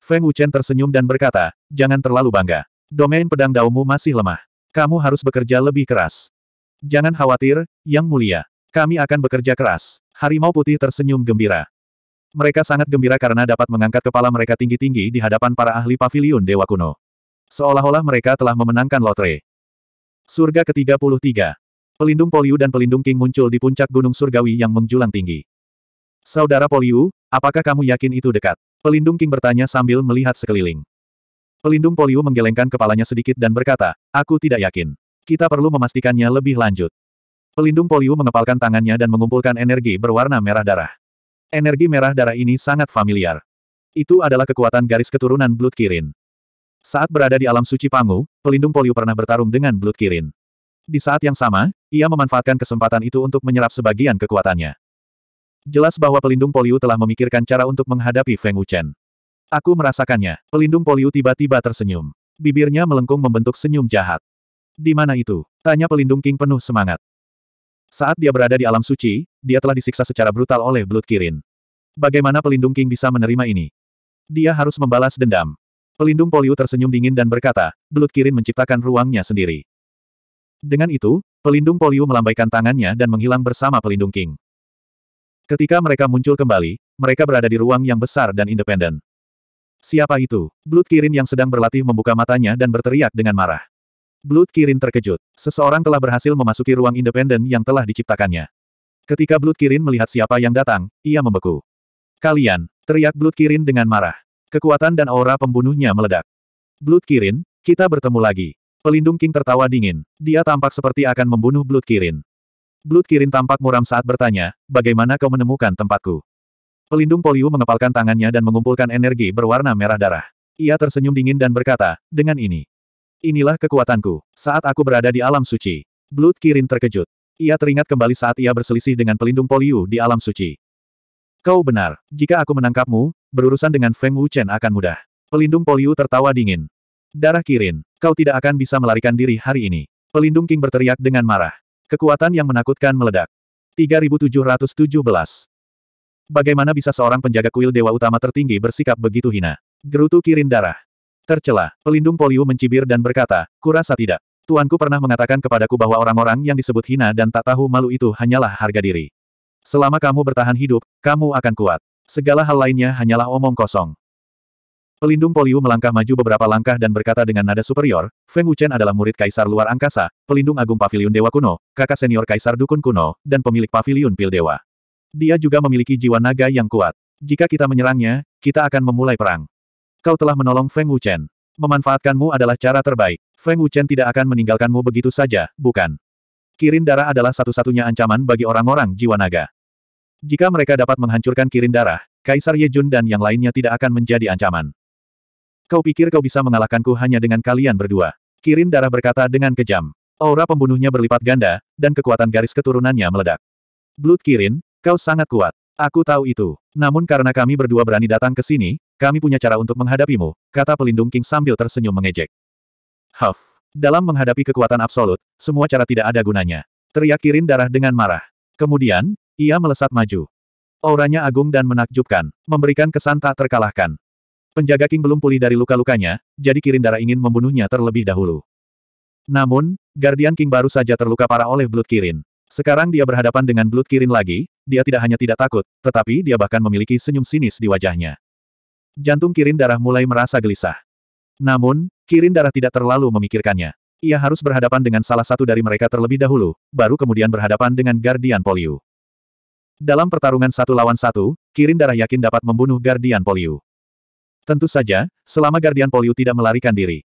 Feng Wuchen tersenyum dan berkata, jangan terlalu bangga. Domain pedang daumu masih lemah. Kamu harus bekerja lebih keras. Jangan khawatir, Yang Mulia. Kami akan bekerja keras. Harimau Putih tersenyum gembira. Mereka sangat gembira karena dapat mengangkat kepala mereka tinggi-tinggi di hadapan para ahli Pavilion Dewa Kuno. Seolah-olah mereka telah memenangkan lotre. Surga ke-33. Pelindung Poliu dan Pelindung King muncul di puncak Gunung Surgawi yang menjulang tinggi. Saudara Poliu, apakah kamu yakin itu dekat? Pelindung King bertanya sambil melihat sekeliling. Pelindung Poliu menggelengkan kepalanya sedikit dan berkata, aku tidak yakin. Kita perlu memastikannya lebih lanjut. Pelindung Poliu mengepalkan tangannya dan mengumpulkan energi berwarna merah darah. Energi merah darah ini sangat familiar. Itu adalah kekuatan garis keturunan Blood Kirin. Saat berada di alam suci Pangu, Pelindung Poliu pernah bertarung dengan Blood Kirin. Di saat yang sama, ia memanfaatkan kesempatan itu untuk menyerap sebagian kekuatannya jelas bahwa pelindung Poliu telah memikirkan cara untuk menghadapi Feng Wuchen. Aku merasakannya. Pelindung Poliu tiba-tiba tersenyum. Bibirnya melengkung membentuk senyum jahat. Di mana itu? Tanya pelindung King penuh semangat. Saat dia berada di alam suci, dia telah disiksa secara brutal oleh Blood Kirin. Bagaimana pelindung King bisa menerima ini? Dia harus membalas dendam. Pelindung Poliu tersenyum dingin dan berkata, Blood Kirin menciptakan ruangnya sendiri. Dengan itu, pelindung Poliu melambaikan tangannya dan menghilang bersama pelindung King. Ketika mereka muncul kembali, mereka berada di ruang yang besar dan independen. Siapa itu? Blood Kirin yang sedang berlatih membuka matanya dan berteriak dengan marah. Blood Kirin terkejut. Seseorang telah berhasil memasuki ruang independen yang telah diciptakannya. Ketika Blood Kirin melihat siapa yang datang, ia membeku. Kalian, teriak Blood Kirin dengan marah. Kekuatan dan aura pembunuhnya meledak. Blood Kirin, kita bertemu lagi. Pelindung King tertawa dingin. Dia tampak seperti akan membunuh Blood Kirin. Blood Kirin tampak muram saat bertanya, bagaimana kau menemukan tempatku? Pelindung Poliu mengepalkan tangannya dan mengumpulkan energi berwarna merah darah. Ia tersenyum dingin dan berkata, dengan ini. Inilah kekuatanku, saat aku berada di alam suci. Blood Kirin terkejut. Ia teringat kembali saat ia berselisih dengan pelindung Poliu di alam suci. Kau benar, jika aku menangkapmu, berurusan dengan Feng Wuchen akan mudah. Pelindung Poliu tertawa dingin. Darah Kirin, kau tidak akan bisa melarikan diri hari ini. Pelindung King berteriak dengan marah. Kekuatan yang menakutkan meledak. 3717. Bagaimana bisa seorang penjaga kuil dewa utama tertinggi bersikap begitu hina? Gerutu kirin darah. Tercela, pelindung polio mencibir dan berkata, kurasa tidak. Tuanku pernah mengatakan kepadaku bahwa orang-orang yang disebut hina dan tak tahu malu itu hanyalah harga diri. Selama kamu bertahan hidup, kamu akan kuat. Segala hal lainnya hanyalah omong kosong. Pelindung Poliu melangkah maju beberapa langkah dan berkata dengan nada superior, Feng Wuchen adalah murid kaisar luar angkasa, pelindung agung pavilion dewa kuno, kakak senior kaisar dukun kuno, dan pemilik pavilion pil dewa. Dia juga memiliki jiwa naga yang kuat. Jika kita menyerangnya, kita akan memulai perang. Kau telah menolong Feng Wuchen. Memanfaatkanmu adalah cara terbaik. Feng Wuchen tidak akan meninggalkanmu begitu saja, bukan? Kirin darah adalah satu-satunya ancaman bagi orang-orang jiwa naga. Jika mereka dapat menghancurkan kirin darah, Kaisar Yejun dan yang lainnya tidak akan menjadi ancaman. Kau pikir kau bisa mengalahkanku hanya dengan kalian berdua? Kirin darah berkata dengan kejam. Aura pembunuhnya berlipat ganda, dan kekuatan garis keturunannya meledak. Blood Kirin, kau sangat kuat. Aku tahu itu. Namun karena kami berdua berani datang ke sini, kami punya cara untuk menghadapimu, kata pelindung King sambil tersenyum mengejek. Huff. Dalam menghadapi kekuatan absolut, semua cara tidak ada gunanya. Teriak Kirin darah dengan marah. Kemudian, ia melesat maju. Auranya agung dan menakjubkan, memberikan kesan tak terkalahkan. Penjaga King belum pulih dari luka-lukanya, jadi Kirin Darah ingin membunuhnya terlebih dahulu. Namun, Guardian King baru saja terluka parah oleh Blood Kirin. Sekarang dia berhadapan dengan Blood Kirin lagi, dia tidak hanya tidak takut, tetapi dia bahkan memiliki senyum sinis di wajahnya. Jantung Kirin darah mulai merasa gelisah. Namun, Kirin darah tidak terlalu memikirkannya. Ia harus berhadapan dengan salah satu dari mereka terlebih dahulu, baru kemudian berhadapan dengan Guardian Poliu. Dalam pertarungan satu lawan satu, Kirin darah yakin dapat membunuh Guardian Poliu. Tentu saja, selama Guardian Polyu tidak melarikan diri.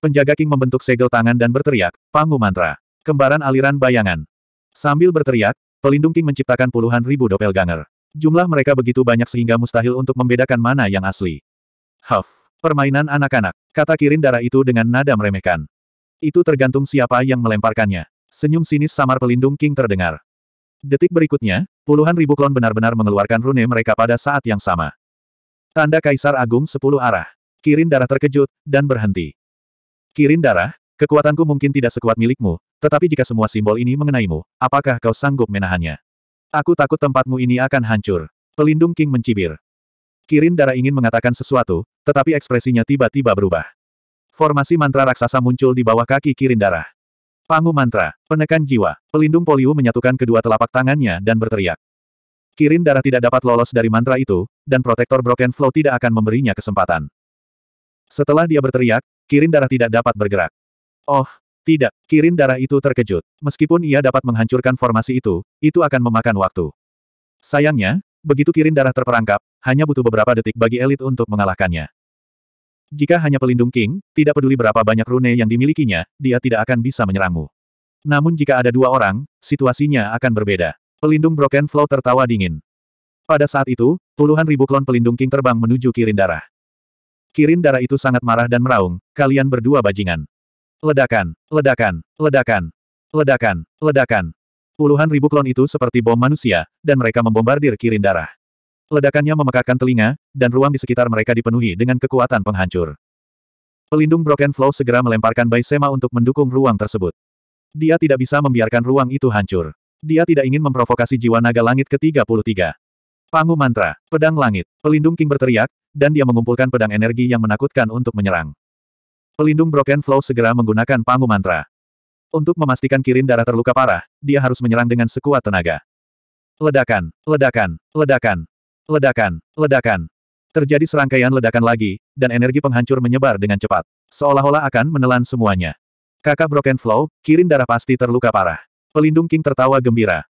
Penjaga King membentuk segel tangan dan berteriak, Pangu Mantra. Kembaran aliran bayangan. Sambil berteriak, pelindung King menciptakan puluhan ribu doppelganger. Jumlah mereka begitu banyak sehingga mustahil untuk membedakan mana yang asli. Huff. Permainan anak-anak. Kata kirin darah itu dengan nada meremehkan. Itu tergantung siapa yang melemparkannya. Senyum sinis samar pelindung King terdengar. Detik berikutnya, puluhan ribu klon benar-benar mengeluarkan rune mereka pada saat yang sama. Tanda Kaisar Agung sepuluh arah. Kirin darah terkejut, dan berhenti. Kirin darah, kekuatanku mungkin tidak sekuat milikmu, tetapi jika semua simbol ini mengenaimu, apakah kau sanggup menahannya? Aku takut tempatmu ini akan hancur. Pelindung King mencibir. Kirin darah ingin mengatakan sesuatu, tetapi ekspresinya tiba-tiba berubah. Formasi mantra raksasa muncul di bawah kaki Kirin darah. Pangu mantra, penekan jiwa, pelindung polio menyatukan kedua telapak tangannya dan berteriak. Kirin darah tidak dapat lolos dari mantra itu, dan protektor Broken Flow tidak akan memberinya kesempatan. Setelah dia berteriak, Kirin darah tidak dapat bergerak. Oh, tidak, Kirin darah itu terkejut. Meskipun ia dapat menghancurkan formasi itu, itu akan memakan waktu. Sayangnya, begitu Kirin darah terperangkap, hanya butuh beberapa detik bagi elit untuk mengalahkannya. Jika hanya pelindung King, tidak peduli berapa banyak rune yang dimilikinya, dia tidak akan bisa menyerangmu. Namun jika ada dua orang, situasinya akan berbeda. Pelindung Broken Flow tertawa dingin. Pada saat itu, puluhan ribu klon pelindung King terbang menuju Kirin Darah. Kirin Darah itu sangat marah dan meraung, kalian berdua bajingan. Ledakan, ledakan, ledakan, ledakan, ledakan. Puluhan ribu klon itu seperti bom manusia, dan mereka membombardir Kirin Darah. Ledakannya memekakkan telinga, dan ruang di sekitar mereka dipenuhi dengan kekuatan penghancur. Pelindung Broken Flow segera melemparkan Baisema untuk mendukung ruang tersebut. Dia tidak bisa membiarkan ruang itu hancur. Dia tidak ingin memprovokasi jiwa naga langit ke-33. Pangu mantra, pedang langit, pelindung King berteriak, dan dia mengumpulkan pedang energi yang menakutkan untuk menyerang. Pelindung Broken Flow segera menggunakan pangu mantra. Untuk memastikan Kirin darah terluka parah, dia harus menyerang dengan sekuat tenaga. Ledakan, ledakan, ledakan, ledakan, ledakan. Terjadi serangkaian ledakan lagi, dan energi penghancur menyebar dengan cepat. Seolah-olah akan menelan semuanya. Kakak Broken Flow, Kirin darah pasti terluka parah. Pelindung King tertawa gembira.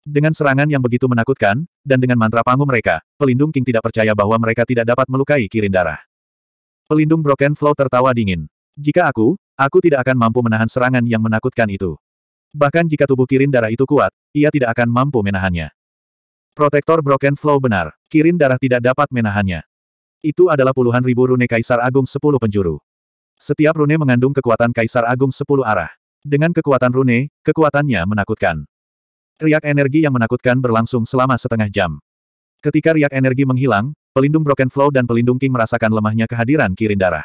Dengan serangan yang begitu menakutkan, dan dengan mantra pangu mereka, Pelindung King tidak percaya bahwa mereka tidak dapat melukai kirin darah. Pelindung Broken Flow tertawa dingin. Jika aku, aku tidak akan mampu menahan serangan yang menakutkan itu. Bahkan jika tubuh kirin darah itu kuat, ia tidak akan mampu menahannya. Protektor Broken Flow benar, kirin darah tidak dapat menahannya. Itu adalah puluhan ribu rune Kaisar Agung sepuluh penjuru. Setiap rune mengandung kekuatan Kaisar Agung sepuluh arah. Dengan kekuatan rune, kekuatannya menakutkan. Riak energi yang menakutkan berlangsung selama setengah jam. Ketika riak energi menghilang, pelindung Broken Flow dan pelindung King merasakan lemahnya kehadiran Kirin Darah.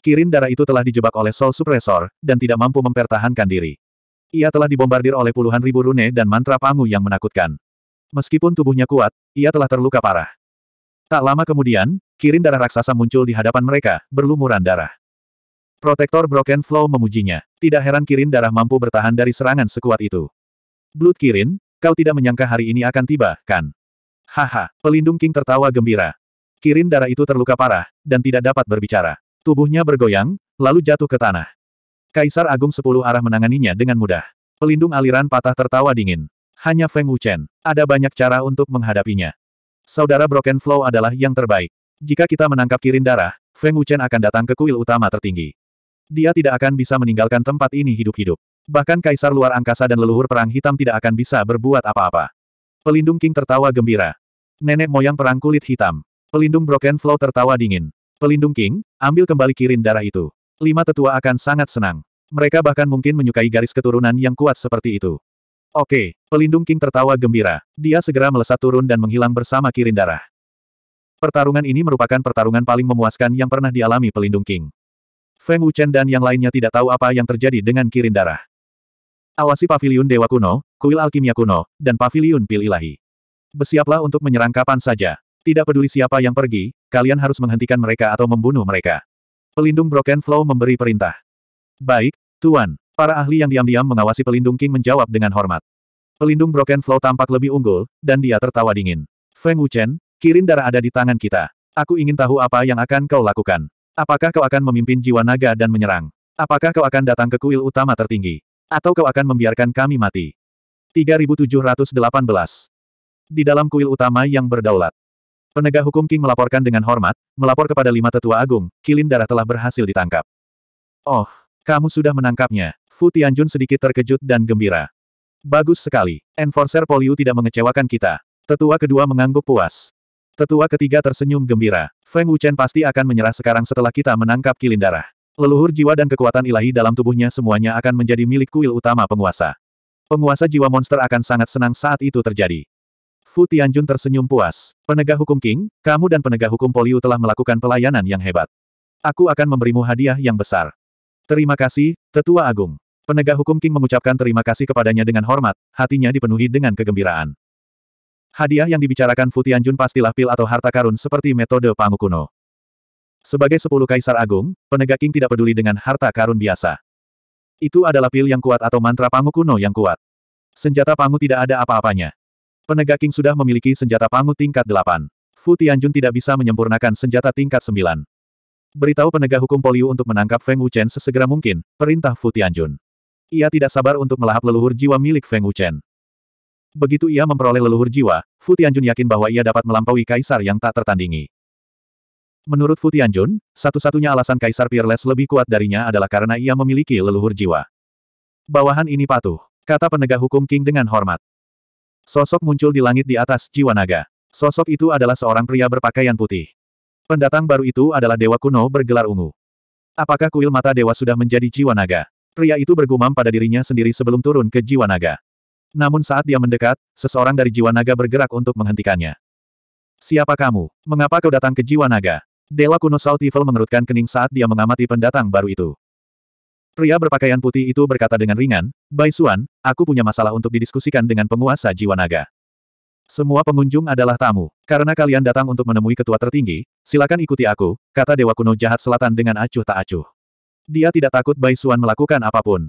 Kirin Darah itu telah dijebak oleh Soul Suppressor, dan tidak mampu mempertahankan diri. Ia telah dibombardir oleh puluhan ribu rune dan mantra pangu yang menakutkan. Meskipun tubuhnya kuat, ia telah terluka parah. Tak lama kemudian, Kirin Darah Raksasa muncul di hadapan mereka, berlumuran darah. Protektor Broken Flow memujinya. Tidak heran Kirin darah mampu bertahan dari serangan sekuat itu. Blood Kirin, kau tidak menyangka hari ini akan tiba, kan? Haha, pelindung King tertawa gembira. Kirin darah itu terluka parah, dan tidak dapat berbicara. Tubuhnya bergoyang, lalu jatuh ke tanah. Kaisar Agung Sepuluh Arah menanganinya dengan mudah. Pelindung aliran patah tertawa dingin. Hanya Feng Wuchen. Ada banyak cara untuk menghadapinya. Saudara Broken Flow adalah yang terbaik. Jika kita menangkap Kirin Darah, Feng Wuchen akan datang ke kuil utama tertinggi. Dia tidak akan bisa meninggalkan tempat ini hidup-hidup. Bahkan kaisar luar angkasa dan leluhur perang hitam tidak akan bisa berbuat apa-apa. Pelindung King tertawa gembira. Nenek moyang perang kulit hitam. Pelindung Broken Flow tertawa dingin. Pelindung King, ambil kembali kirin darah itu. Lima tetua akan sangat senang. Mereka bahkan mungkin menyukai garis keturunan yang kuat seperti itu. Oke, pelindung King tertawa gembira. Dia segera melesat turun dan menghilang bersama kirin darah. Pertarungan ini merupakan pertarungan paling memuaskan yang pernah dialami pelindung King. Feng Wuchen dan yang lainnya tidak tahu apa yang terjadi dengan kirin darah. Awasi pavilion dewa kuno, kuil alkimia kuno, dan pavilion pil ilahi. Bersiaplah untuk menyerang kapan saja. Tidak peduli siapa yang pergi, kalian harus menghentikan mereka atau membunuh mereka. Pelindung Broken Flow memberi perintah. Baik, Tuan. Para ahli yang diam-diam mengawasi pelindung King menjawab dengan hormat. Pelindung Broken Flow tampak lebih unggul, dan dia tertawa dingin. Feng Wuchen, kirin darah ada di tangan kita. Aku ingin tahu apa yang akan kau lakukan. Apakah kau akan memimpin jiwa naga dan menyerang? Apakah kau akan datang ke kuil utama tertinggi? Atau kau akan membiarkan kami mati? 3718 Di dalam kuil utama yang berdaulat. Penegak hukum King melaporkan dengan hormat, melapor kepada lima tetua agung, kilin darah telah berhasil ditangkap. Oh, kamu sudah menangkapnya. Fu Tianjun sedikit terkejut dan gembira. Bagus sekali. Enforcer Poliu tidak mengecewakan kita. Tetua kedua mengangguk puas. Tetua ketiga tersenyum gembira. Feng Wuchen pasti akan menyerah sekarang setelah kita menangkap kilin darah. Leluhur jiwa dan kekuatan ilahi dalam tubuhnya semuanya akan menjadi milik kuil utama penguasa. Penguasa jiwa monster akan sangat senang saat itu terjadi. Fu Tianjun tersenyum puas. Penegak hukum King, kamu dan penegak hukum Poliu telah melakukan pelayanan yang hebat. Aku akan memberimu hadiah yang besar. Terima kasih, Tetua Agung. Penegak hukum King mengucapkan terima kasih kepadanya dengan hormat, hatinya dipenuhi dengan kegembiraan. Hadiah yang dibicarakan Futianjun pastilah pil atau harta karun seperti metode Pangu kuno. Sebagai sepuluh kaisar agung, penegak King tidak peduli dengan harta karun biasa. Itu adalah pil yang kuat atau mantra Pangu kuno yang kuat. Senjata Pangu tidak ada apa-apanya. Penegak King sudah memiliki senjata Pangu tingkat Fu Futianjun tidak bisa menyempurnakan senjata tingkat sembilan. Beritahu penegak hukum polio untuk menangkap Feng Wuchen sesegera mungkin, perintah Futianjun. Ia tidak sabar untuk melahap leluhur jiwa milik Feng Wuchen. Begitu ia memperoleh leluhur jiwa, Fu Tianjun yakin bahwa ia dapat melampaui kaisar yang tak tertandingi. Menurut Fu Tianjun, satu-satunya alasan kaisar Peerless lebih kuat darinya adalah karena ia memiliki leluhur jiwa. Bawahan ini patuh, kata penegak hukum King dengan hormat. Sosok muncul di langit di atas jiwa naga. Sosok itu adalah seorang pria berpakaian putih. Pendatang baru itu adalah dewa kuno bergelar ungu. Apakah kuil mata dewa sudah menjadi jiwa naga? Pria itu bergumam pada dirinya sendiri sebelum turun ke jiwa naga. Namun saat dia mendekat, seseorang dari jiwa naga bergerak untuk menghentikannya. Siapa kamu? Mengapa kau datang ke jiwa naga? Dewa kuno Saltivel mengerutkan kening saat dia mengamati pendatang baru itu. Pria berpakaian putih itu berkata dengan ringan, Bai Suan, aku punya masalah untuk didiskusikan dengan penguasa jiwa naga. Semua pengunjung adalah tamu. Karena kalian datang untuk menemui ketua tertinggi, silakan ikuti aku, kata Dewa Kuno Jahat Selatan dengan acuh tak acuh. Dia tidak takut Bai Suan melakukan apapun.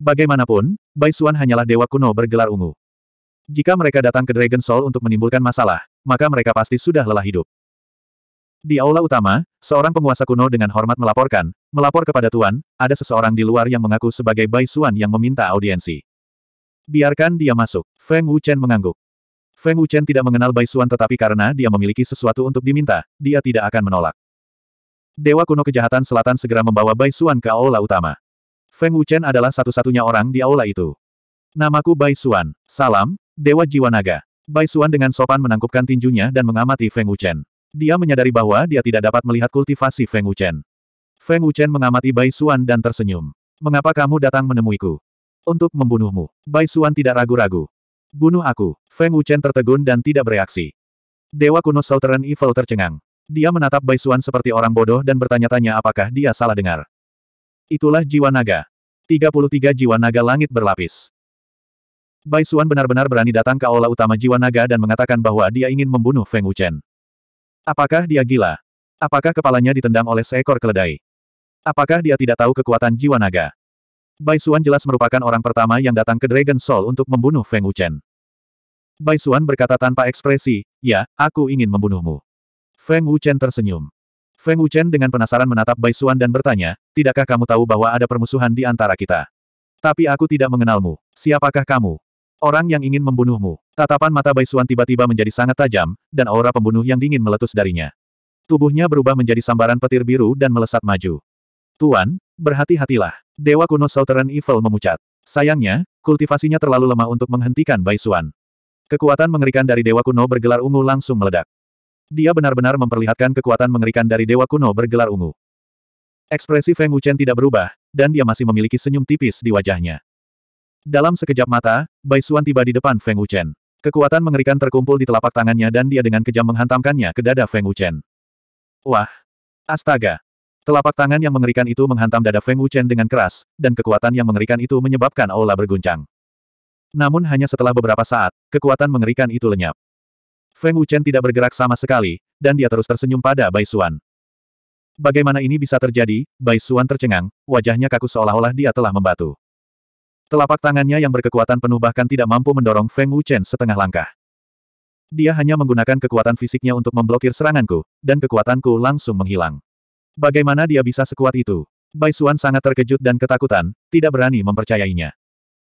Bagaimanapun, Bai Xuan hanyalah dewa kuno bergelar ungu. Jika mereka datang ke Dragon Soul untuk menimbulkan masalah, maka mereka pasti sudah lelah hidup. Di aula utama, seorang penguasa kuno dengan hormat melaporkan, melapor kepada Tuan, ada seseorang di luar yang mengaku sebagai Bai Xuan yang meminta audiensi. Biarkan dia masuk, Feng Wuchen mengangguk. Feng Wuchen tidak mengenal Bai Xuan tetapi karena dia memiliki sesuatu untuk diminta, dia tidak akan menolak. Dewa kuno kejahatan selatan segera membawa Bai Xuan ke aula utama. Feng Wuchen adalah satu-satunya orang di aula itu. Namaku Bai Xuan. Salam, Dewa Jiwa Naga. Bai Xuan dengan sopan menangkupkan tinjunya dan mengamati Feng Wuchen. Dia menyadari bahwa dia tidak dapat melihat kultivasi Feng Wuchen. Feng Wuchen mengamati Bai Xuan dan tersenyum. Mengapa kamu datang menemuiku? Untuk membunuhmu. Bai Xuan tidak ragu-ragu. Bunuh aku. Feng Wuchen tertegun dan tidak bereaksi. Dewa kuno Southern Evil tercengang. Dia menatap Bai Xuan seperti orang bodoh dan bertanya-tanya apakah dia salah dengar. Itulah jiwa naga. 33 jiwa naga langit berlapis. Bai Suan benar-benar berani datang ke aula utama jiwa naga dan mengatakan bahwa dia ingin membunuh Feng Wuchen. Apakah dia gila? Apakah kepalanya ditendang oleh seekor keledai? Apakah dia tidak tahu kekuatan jiwa naga? Bai Suan jelas merupakan orang pertama yang datang ke Dragon Soul untuk membunuh Feng Wuchen. Bai Suan berkata tanpa ekspresi, ya, aku ingin membunuhmu. Feng Wuchen tersenyum. Feng Wuchen dengan penasaran menatap Bai Xuan dan bertanya, tidakkah kamu tahu bahwa ada permusuhan di antara kita? Tapi aku tidak mengenalmu. Siapakah kamu? Orang yang ingin membunuhmu. Tatapan mata Bai Xuan tiba-tiba menjadi sangat tajam, dan aura pembunuh yang dingin meletus darinya. Tubuhnya berubah menjadi sambaran petir biru dan melesat maju. Tuan, berhati-hatilah. Dewa kuno Southern Evil memucat. Sayangnya, kultivasinya terlalu lemah untuk menghentikan Bai Xuan. Kekuatan mengerikan dari Dewa Kuno bergelar ungu langsung meledak. Dia benar-benar memperlihatkan kekuatan mengerikan dari dewa kuno bergelar ungu. Ekspresi Feng Wuchen tidak berubah, dan dia masih memiliki senyum tipis di wajahnya. Dalam sekejap mata, Bai Xuan tiba di depan Feng Wuchen. Kekuatan mengerikan terkumpul di telapak tangannya dan dia dengan kejam menghantamkannya ke dada Feng Wuchen. Wah! Astaga! Telapak tangan yang mengerikan itu menghantam dada Feng Wuchen dengan keras, dan kekuatan yang mengerikan itu menyebabkan aula berguncang. Namun hanya setelah beberapa saat, kekuatan mengerikan itu lenyap. Feng Wuchen tidak bergerak sama sekali, dan dia terus tersenyum pada Bai Xuan. Bagaimana ini bisa terjadi? Bai Xuan tercengang, wajahnya kaku seolah-olah dia telah membatu. Telapak tangannya yang berkekuatan penuh bahkan tidak mampu mendorong Feng Wuchen setengah langkah. Dia hanya menggunakan kekuatan fisiknya untuk memblokir seranganku, dan kekuatanku langsung menghilang. Bagaimana dia bisa sekuat itu? Bai Xuan sangat terkejut dan ketakutan, tidak berani mempercayainya.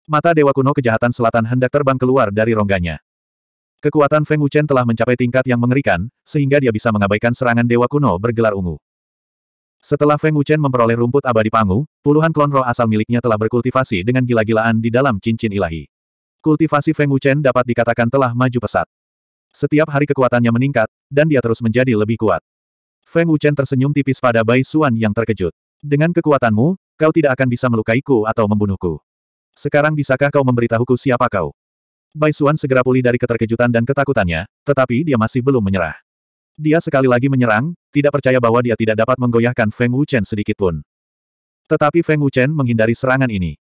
Mata Dewa Kuno Kejahatan Selatan hendak terbang keluar dari rongganya. Kekuatan Feng Wuchen telah mencapai tingkat yang mengerikan, sehingga dia bisa mengabaikan serangan dewa kuno bergelar ungu. Setelah Feng Wuchen memperoleh rumput abadi Pangu, puluhan klon roh asal miliknya telah berkultivasi dengan gila-gilaan di dalam cincin ilahi. Kultivasi Feng Wuchen dapat dikatakan telah maju pesat. Setiap hari kekuatannya meningkat, dan dia terus menjadi lebih kuat. Feng Wuchen tersenyum tipis pada Bai Xuan yang terkejut. Dengan kekuatanmu, kau tidak akan bisa melukaiku atau membunuhku. Sekarang bisakah kau memberitahuku siapa kau? Bai Xuan segera pulih dari keterkejutan dan ketakutannya, tetapi dia masih belum menyerah. Dia sekali lagi menyerang, tidak percaya bahwa dia tidak dapat menggoyahkan Feng Wuchen sedikitpun. Tetapi Feng Wuchen menghindari serangan ini.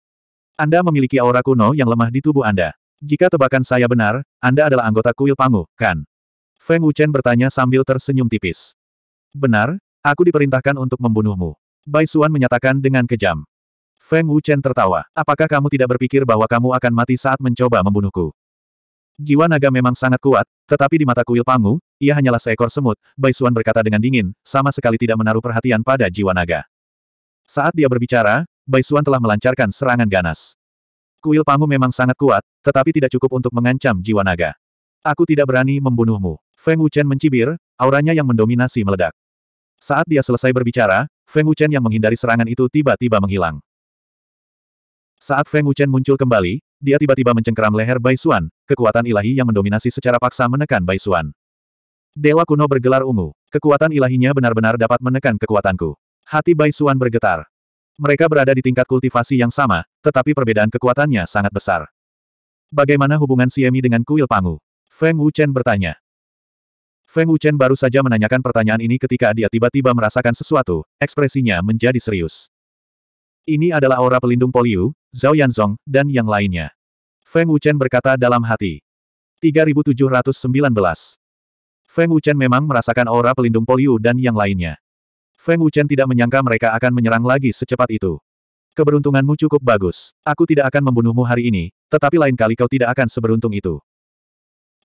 Anda memiliki aura kuno yang lemah di tubuh Anda. Jika tebakan saya benar, Anda adalah anggota kuil Pangu, kan? Feng Wuchen bertanya sambil tersenyum tipis. Benar, aku diperintahkan untuk membunuhmu. Bai Xuan menyatakan dengan kejam. Feng Wuchen tertawa. Apakah kamu tidak berpikir bahwa kamu akan mati saat mencoba membunuhku? Jiwa naga memang sangat kuat, tetapi di mata kuil Pangu, ia hanyalah seekor semut, Baisuan berkata dengan dingin, sama sekali tidak menaruh perhatian pada jiwa naga. Saat dia berbicara, Baisuan telah melancarkan serangan ganas. Kuil Pangu memang sangat kuat, tetapi tidak cukup untuk mengancam jiwa naga. Aku tidak berani membunuhmu. Feng Wuchen mencibir, auranya yang mendominasi meledak. Saat dia selesai berbicara, Feng Wuchen yang menghindari serangan itu tiba-tiba menghilang. Saat Feng Wuchen muncul kembali, dia tiba-tiba mencengkeram leher Bai Xuan, kekuatan ilahi yang mendominasi secara paksa menekan Bai Xuan. Dewa kuno bergelar ungu. Kekuatan ilahinya benar-benar dapat menekan kekuatanku. Hati Bai Xuan bergetar. Mereka berada di tingkat kultivasi yang sama, tetapi perbedaan kekuatannya sangat besar. Bagaimana hubungan Siemi dengan kuil Pangu? Feng Wuchen bertanya. Feng Wuchen baru saja menanyakan pertanyaan ini ketika dia tiba-tiba merasakan sesuatu, ekspresinya menjadi serius. Ini adalah aura pelindung Poliu, Zhao Yanzong, dan yang lainnya. Feng Wuchen berkata dalam hati. 3719. Feng Wuchen memang merasakan aura pelindung Poliu dan yang lainnya. Feng Wuchen tidak menyangka mereka akan menyerang lagi secepat itu. Keberuntunganmu cukup bagus. Aku tidak akan membunuhmu hari ini, tetapi lain kali kau tidak akan seberuntung itu.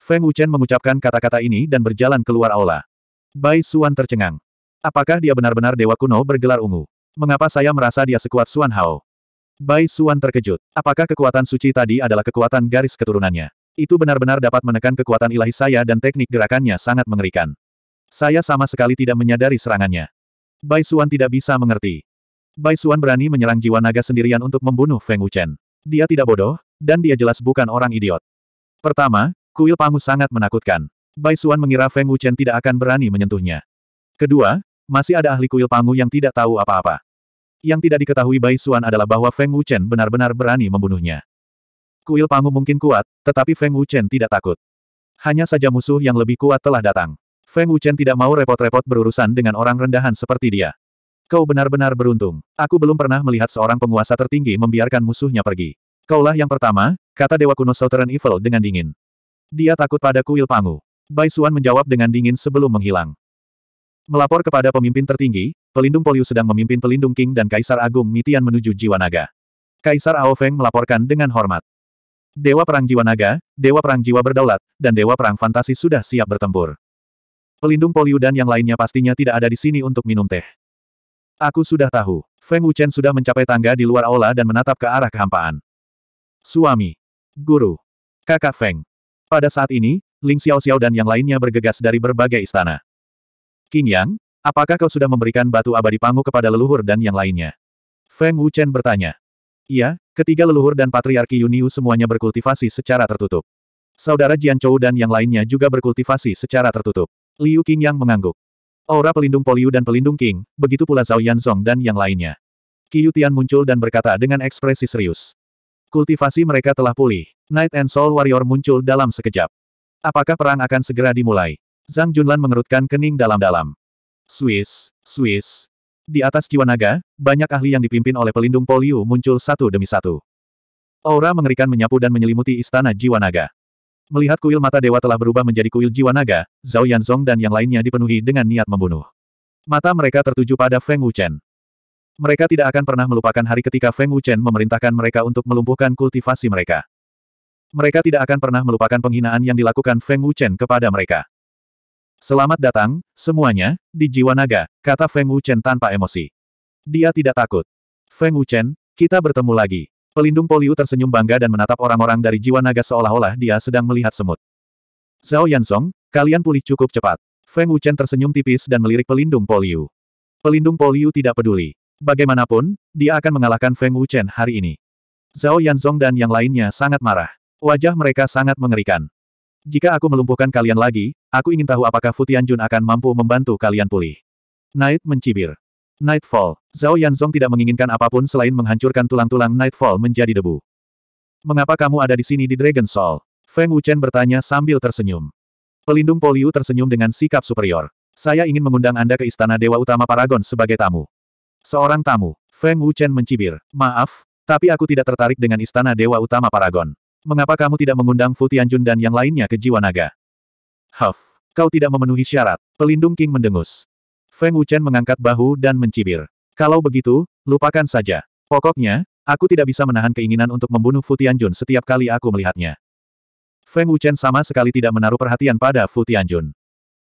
Feng Wuchen mengucapkan kata-kata ini dan berjalan keluar aula. Bai Suan tercengang. Apakah dia benar-benar dewa kuno bergelar ungu? Mengapa saya merasa dia sekuat Suan Hao? Bai Suan terkejut. Apakah kekuatan suci tadi adalah kekuatan garis keturunannya? Itu benar-benar dapat menekan kekuatan ilahi saya dan teknik gerakannya sangat mengerikan. Saya sama sekali tidak menyadari serangannya. Bai Suan tidak bisa mengerti. Bai Suan berani menyerang jiwa naga sendirian untuk membunuh Feng Wuchen. Dia tidak bodoh, dan dia jelas bukan orang idiot. Pertama, kuil pangu sangat menakutkan. Bai Suan mengira Feng Wuchen tidak akan berani menyentuhnya. Kedua, masih ada ahli kuil pangu yang tidak tahu apa-apa. Yang tidak diketahui Bai Xuan adalah bahwa Feng Wuchen benar-benar berani membunuhnya. Kuil Pangu mungkin kuat, tetapi Feng Wuchen tidak takut. Hanya saja musuh yang lebih kuat telah datang. Feng Wuchen tidak mau repot-repot berurusan dengan orang rendahan seperti dia. Kau benar-benar beruntung. Aku belum pernah melihat seorang penguasa tertinggi membiarkan musuhnya pergi. Kaulah yang pertama, kata Dewa Kuno Southern Evil dengan dingin. Dia takut pada kuil Pangu. Bai Xuan menjawab dengan dingin sebelum menghilang. Melapor kepada pemimpin tertinggi, pelindung Polius sedang memimpin pelindung King dan Kaisar Agung Mitian menuju Jiwa Naga. Kaisar Ao Feng melaporkan dengan hormat. Dewa Perang Jiwa Naga, Dewa Perang Jiwa Berdaulat, dan Dewa Perang Fantasi sudah siap bertempur. Pelindung Poliu dan yang lainnya pastinya tidak ada di sini untuk minum teh. Aku sudah tahu. Feng Wuchen sudah mencapai tangga di luar aula dan menatap ke arah kehampaan. Suami. Guru. Kakak Feng. Pada saat ini, Ling Xiao Xiao dan yang lainnya bergegas dari berbagai istana. King Yang, apakah kau sudah memberikan batu abadi pangu kepada leluhur dan yang lainnya? Feng Wuchen bertanya. Iya, ketiga leluhur dan patriarki Yuniu semuanya berkultivasi secara tertutup. Saudara Jian Chou dan yang lainnya juga berkultivasi secara tertutup. Liu King Yang mengangguk. Aura pelindung Poliu dan pelindung King, begitu pula Zhao Yanzong dan yang lainnya. Qiu Tian muncul dan berkata dengan ekspresi serius. Kultivasi mereka telah pulih. Knight and Soul Warrior muncul dalam sekejap. Apakah perang akan segera dimulai? Zhang Junlan mengerutkan kening dalam-dalam. Swiss, Swiss. Di atas jiwa naga, banyak ahli yang dipimpin oleh pelindung polio muncul satu demi satu. Aura mengerikan menyapu dan menyelimuti istana jiwa naga. Melihat kuil mata dewa telah berubah menjadi kuil jiwa naga, Zhao Yanzong dan yang lainnya dipenuhi dengan niat membunuh. Mata mereka tertuju pada Feng Wuchen. Mereka tidak akan pernah melupakan hari ketika Feng Wuchen memerintahkan mereka untuk melumpuhkan kultivasi mereka. Mereka tidak akan pernah melupakan penghinaan yang dilakukan Feng Wuchen kepada mereka. Selamat datang, semuanya, di jiwa naga, kata Feng Wuchen tanpa emosi. Dia tidak takut. Feng Wuchen, kita bertemu lagi. Pelindung Poliu tersenyum bangga dan menatap orang-orang dari jiwa naga seolah-olah dia sedang melihat semut. Zhao Yansong, kalian pulih cukup cepat. Feng Wuchen tersenyum tipis dan melirik pelindung Poliu. Pelindung Poliu tidak peduli. Bagaimanapun, dia akan mengalahkan Feng Wuchen hari ini. Zhao Yanzong dan yang lainnya sangat marah. Wajah mereka sangat mengerikan. Jika aku melumpuhkan kalian lagi, aku ingin tahu apakah Futian Jun akan mampu membantu kalian pulih. Night mencibir. Nightfall. Zhao Yanzong tidak menginginkan apapun selain menghancurkan tulang-tulang Nightfall menjadi debu. Mengapa kamu ada di sini di Dragon Soul? Feng Wuchen bertanya sambil tersenyum. Pelindung Poliu tersenyum dengan sikap superior. Saya ingin mengundang Anda ke Istana Dewa Utama Paragon sebagai tamu. Seorang tamu, Feng Wuchen mencibir. Maaf, tapi aku tidak tertarik dengan Istana Dewa Utama Paragon. Mengapa kamu tidak mengundang Fu Tianjun dan yang lainnya ke jiwa naga? Huff, kau tidak memenuhi syarat. Pelindung King mendengus. Feng Wuchen mengangkat bahu dan mencibir. Kalau begitu, lupakan saja. Pokoknya, aku tidak bisa menahan keinginan untuk membunuh Fu Tianjun setiap kali aku melihatnya. Feng Wuchen sama sekali tidak menaruh perhatian pada Fu Tianjun.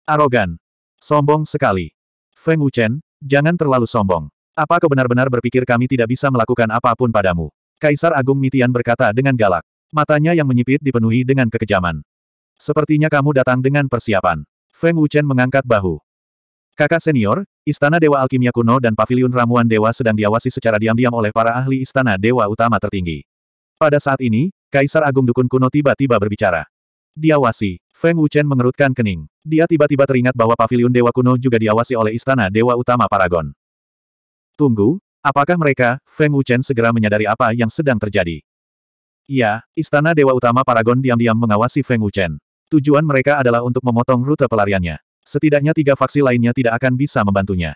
Arogan. Sombong sekali. Feng Wuchen, jangan terlalu sombong. Apa kau benar-benar berpikir kami tidak bisa melakukan apapun padamu? Kaisar Agung Mitian berkata dengan galak. Matanya yang menyipit dipenuhi dengan kekejaman. Sepertinya kamu datang dengan persiapan. Feng Wuchen mengangkat bahu. Kakak senior, Istana Dewa Alkimia Kuno dan Paviliun Ramuan Dewa sedang diawasi secara diam-diam oleh para ahli Istana Dewa Utama tertinggi. Pada saat ini, Kaisar Agung Dukun Kuno tiba-tiba berbicara. Diawasi, Feng Wuchen mengerutkan kening. Dia tiba-tiba teringat bahwa Paviliun Dewa Kuno juga diawasi oleh Istana Dewa Utama Paragon. Tunggu, apakah mereka, Feng Wuchen segera menyadari apa yang sedang terjadi. Iya, Istana Dewa Utama Paragon diam-diam mengawasi Feng Wuchen. Tujuan mereka adalah untuk memotong rute pelariannya. Setidaknya tiga faksi lainnya tidak akan bisa membantunya.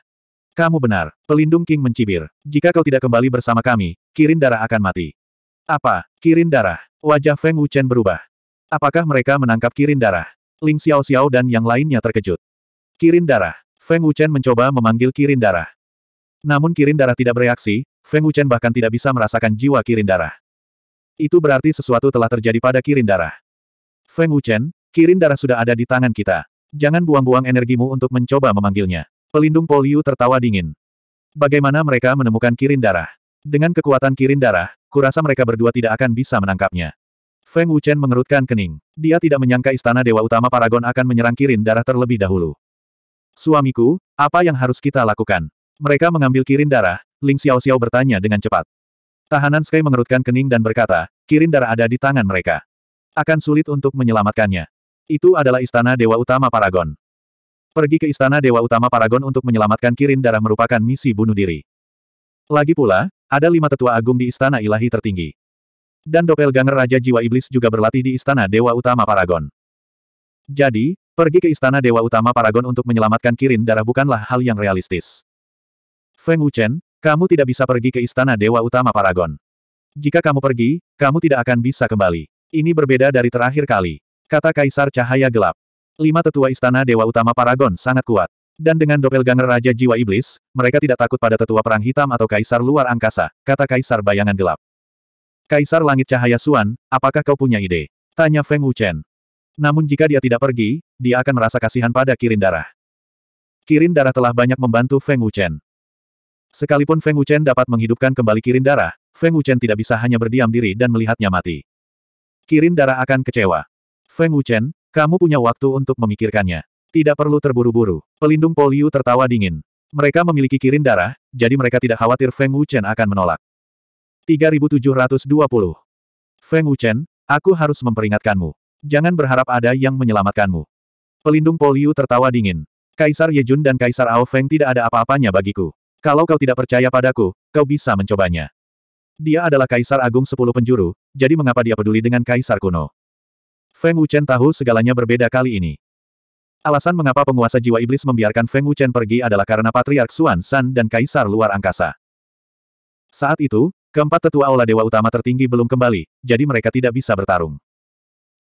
Kamu benar, pelindung King mencibir. Jika kau tidak kembali bersama kami, Kirin Darah akan mati. Apa, Kirin Darah? Wajah Feng Wuchen berubah. Apakah mereka menangkap Kirin Darah? Ling Xiao Xiao dan yang lainnya terkejut. Kirin Darah. Feng Wuchen mencoba memanggil Kirin Darah. Namun Kirin Darah tidak bereaksi, Feng Wuchen bahkan tidak bisa merasakan jiwa Kirin Darah. Itu berarti sesuatu telah terjadi pada Kirin Darah. Feng Wuchen, Kirin Darah sudah ada di tangan kita. Jangan buang-buang energimu untuk mencoba memanggilnya. Pelindung Poliu tertawa dingin. Bagaimana mereka menemukan Kirin Darah? Dengan kekuatan Kirin Darah, kurasa mereka berdua tidak akan bisa menangkapnya. Feng Wuchen mengerutkan kening. Dia tidak menyangka istana Dewa Utama Paragon akan menyerang Kirin Darah terlebih dahulu. Suamiku, apa yang harus kita lakukan? Mereka mengambil Kirin Darah, Ling Xiao bertanya dengan cepat. Tahanan Sky mengerutkan kening dan berkata, kirin darah ada di tangan mereka. Akan sulit untuk menyelamatkannya. Itu adalah istana Dewa Utama Paragon. Pergi ke istana Dewa Utama Paragon untuk menyelamatkan kirin darah merupakan misi bunuh diri. Lagi pula, ada lima tetua agung di istana ilahi tertinggi. Dan doppelganger Raja Jiwa Iblis juga berlatih di istana Dewa Utama Paragon. Jadi, pergi ke istana Dewa Utama Paragon untuk menyelamatkan Kirin Darah bukanlah hal yang realistis. Feng Wuchen, kamu tidak bisa pergi ke istana Dewa Utama Paragon. Jika kamu pergi, kamu tidak akan bisa kembali. Ini berbeda dari terakhir kali. Kata Kaisar Cahaya Gelap. Lima tetua istana Dewa Utama Paragon sangat kuat. Dan dengan doppelganger Raja Jiwa Iblis, mereka tidak takut pada tetua Perang Hitam atau Kaisar Luar Angkasa, kata Kaisar Bayangan Gelap. Kaisar Langit Cahaya Suan, apakah kau punya ide? Tanya Feng Wuchen. Namun jika dia tidak pergi, dia akan merasa kasihan pada Kirin Darah. Kirin Darah telah banyak membantu Feng Wuchen. Sekalipun Feng Wuchen dapat menghidupkan kembali kirin darah, Feng Wuchen tidak bisa hanya berdiam diri dan melihatnya mati. Kirin darah akan kecewa. Feng Wuchen, kamu punya waktu untuk memikirkannya. Tidak perlu terburu-buru. Pelindung Poliu tertawa dingin. Mereka memiliki kirin darah, jadi mereka tidak khawatir Feng Wuchen akan menolak. 3720. Feng Wuchen, aku harus memperingatkanmu. Jangan berharap ada yang menyelamatkanmu. Pelindung Poliu tertawa dingin. Kaisar Yejun dan Kaisar Ao Feng tidak ada apa-apanya bagiku. Kalau kau tidak percaya padaku, kau bisa mencobanya. Dia adalah kaisar agung sepuluh penjuru, jadi mengapa dia peduli dengan kaisar kuno? Feng Wuchen tahu segalanya berbeda kali ini. Alasan mengapa penguasa jiwa iblis membiarkan Feng Wuchen pergi adalah karena Patriark Xuan San dan kaisar luar angkasa. Saat itu, keempat tetua aula dewa utama tertinggi belum kembali, jadi mereka tidak bisa bertarung.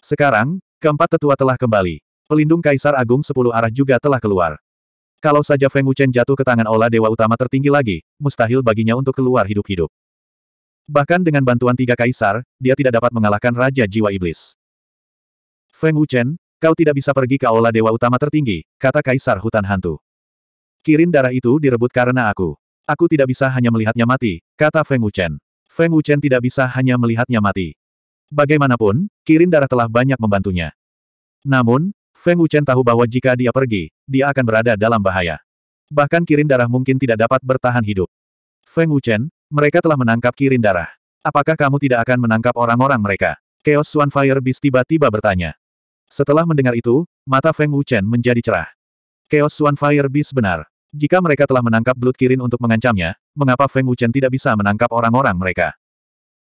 Sekarang, keempat tetua telah kembali. Pelindung kaisar agung sepuluh arah juga telah keluar. Kalau saja Feng Wuchen jatuh ke tangan Ola Dewa Utama tertinggi lagi, mustahil baginya untuk keluar hidup-hidup. Bahkan dengan bantuan tiga kaisar, dia tidak dapat mengalahkan Raja Jiwa Iblis. Feng Wuchen, kau tidak bisa pergi ke Ola Dewa Utama tertinggi, kata Kaisar Hutan Hantu. Kirin darah itu direbut karena aku. Aku tidak bisa hanya melihatnya mati, kata Feng Wuchen. Feng Wuchen tidak bisa hanya melihatnya mati. Bagaimanapun, Kirin darah telah banyak membantunya. Namun, Feng Wuchen tahu bahwa jika dia pergi, dia akan berada dalam bahaya. Bahkan kirin darah mungkin tidak dapat bertahan hidup. Feng Wuchen, mereka telah menangkap kirin darah. Apakah kamu tidak akan menangkap orang-orang mereka? Chaos Fire Beast tiba-tiba bertanya. Setelah mendengar itu, mata Feng Wuchen menjadi cerah. Chaos Fire Beast benar. Jika mereka telah menangkap Blood Kirin untuk mengancamnya, mengapa Feng Wuchen tidak bisa menangkap orang-orang mereka?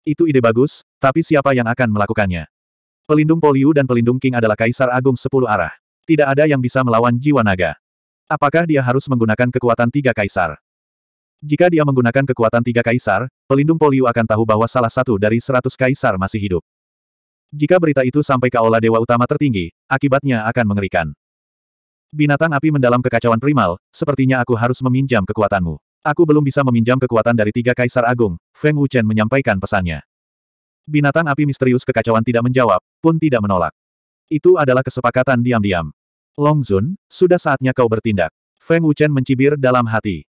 Itu ide bagus, tapi siapa yang akan melakukannya? Pelindung Poliu dan Pelindung King adalah Kaisar Agung Sepuluh Arah. Tidak ada yang bisa melawan jiwa naga. Apakah dia harus menggunakan kekuatan tiga kaisar? Jika dia menggunakan kekuatan tiga kaisar, pelindung Poliu akan tahu bahwa salah satu dari seratus kaisar masih hidup. Jika berita itu sampai ke Aula Dewa Utama tertinggi, akibatnya akan mengerikan. Binatang api mendalam kekacauan primal, sepertinya aku harus meminjam kekuatanmu. Aku belum bisa meminjam kekuatan dari tiga kaisar agung, Feng Wuchen menyampaikan pesannya. Binatang api misterius kekacauan tidak menjawab, pun tidak menolak. Itu adalah kesepakatan diam-diam. Long Zun, sudah saatnya kau bertindak. Feng Wuchen mencibir dalam hati.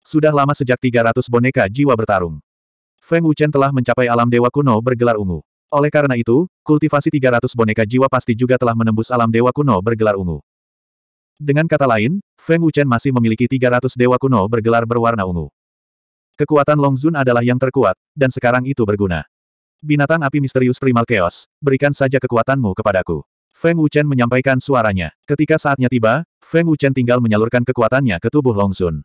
Sudah lama sejak 300 boneka jiwa bertarung. Feng Wuchen telah mencapai alam dewa kuno bergelar ungu. Oleh karena itu, kultivasi 300 boneka jiwa pasti juga telah menembus alam dewa kuno bergelar ungu. Dengan kata lain, Feng Wuchen masih memiliki 300 dewa kuno bergelar berwarna ungu. Kekuatan Long Zun adalah yang terkuat, dan sekarang itu berguna. Binatang api misterius primal chaos, berikan saja kekuatanmu kepadaku. Feng Wuchen menyampaikan suaranya. Ketika saatnya tiba, Feng Wuchen tinggal menyalurkan kekuatannya ke tubuh Long Zun.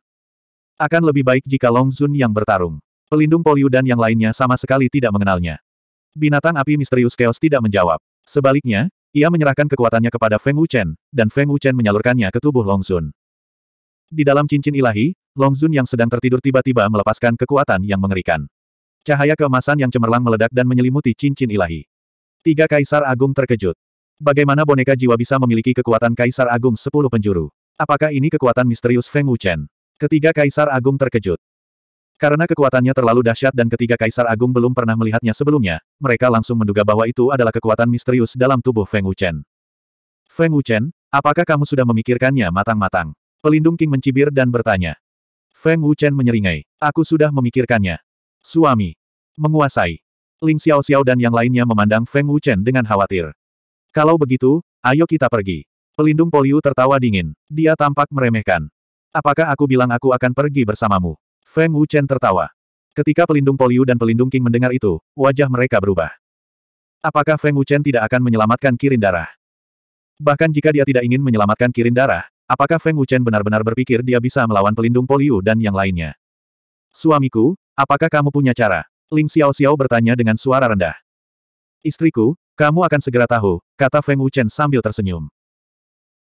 Akan lebih baik jika Long Zun yang bertarung. Pelindung Poliu dan yang lainnya sama sekali tidak mengenalnya. Binatang api misterius chaos tidak menjawab. Sebaliknya, ia menyerahkan kekuatannya kepada Feng Wuchen, dan Feng Wuchen menyalurkannya ke tubuh Long Zun. Di dalam cincin ilahi, Long Zun yang sedang tertidur tiba-tiba melepaskan kekuatan yang mengerikan. Cahaya keemasan yang cemerlang meledak dan menyelimuti cincin ilahi. Tiga kaisar agung terkejut. Bagaimana boneka jiwa bisa memiliki kekuatan kaisar agung sepuluh penjuru? Apakah ini kekuatan misterius Feng Wuchen? Ketiga kaisar agung terkejut. Karena kekuatannya terlalu dahsyat dan ketiga kaisar agung belum pernah melihatnya sebelumnya, mereka langsung menduga bahwa itu adalah kekuatan misterius dalam tubuh Feng Wuchen. Feng Wuchen, apakah kamu sudah memikirkannya matang-matang? Pelindung King mencibir dan bertanya. Feng Wuchen menyeringai. Aku sudah memikirkannya. Suami. Menguasai. Ling Xiao Xiao dan yang lainnya memandang Feng Wuchen dengan khawatir. Kalau begitu, ayo kita pergi. Pelindung Poliu tertawa dingin. Dia tampak meremehkan. Apakah aku bilang aku akan pergi bersamamu? Feng Wuchen tertawa. Ketika pelindung Poliu dan pelindung King mendengar itu, wajah mereka berubah. Apakah Feng Wuchen tidak akan menyelamatkan Kirin Darah? Bahkan jika dia tidak ingin menyelamatkan Kirin Darah, apakah Feng Wuchen benar-benar berpikir dia bisa melawan pelindung Poliu dan yang lainnya? Suamiku, Apakah kamu punya cara? Ling Xiao Xiao bertanya dengan suara rendah. Istriku, kamu akan segera tahu, kata Feng Wuchen sambil tersenyum.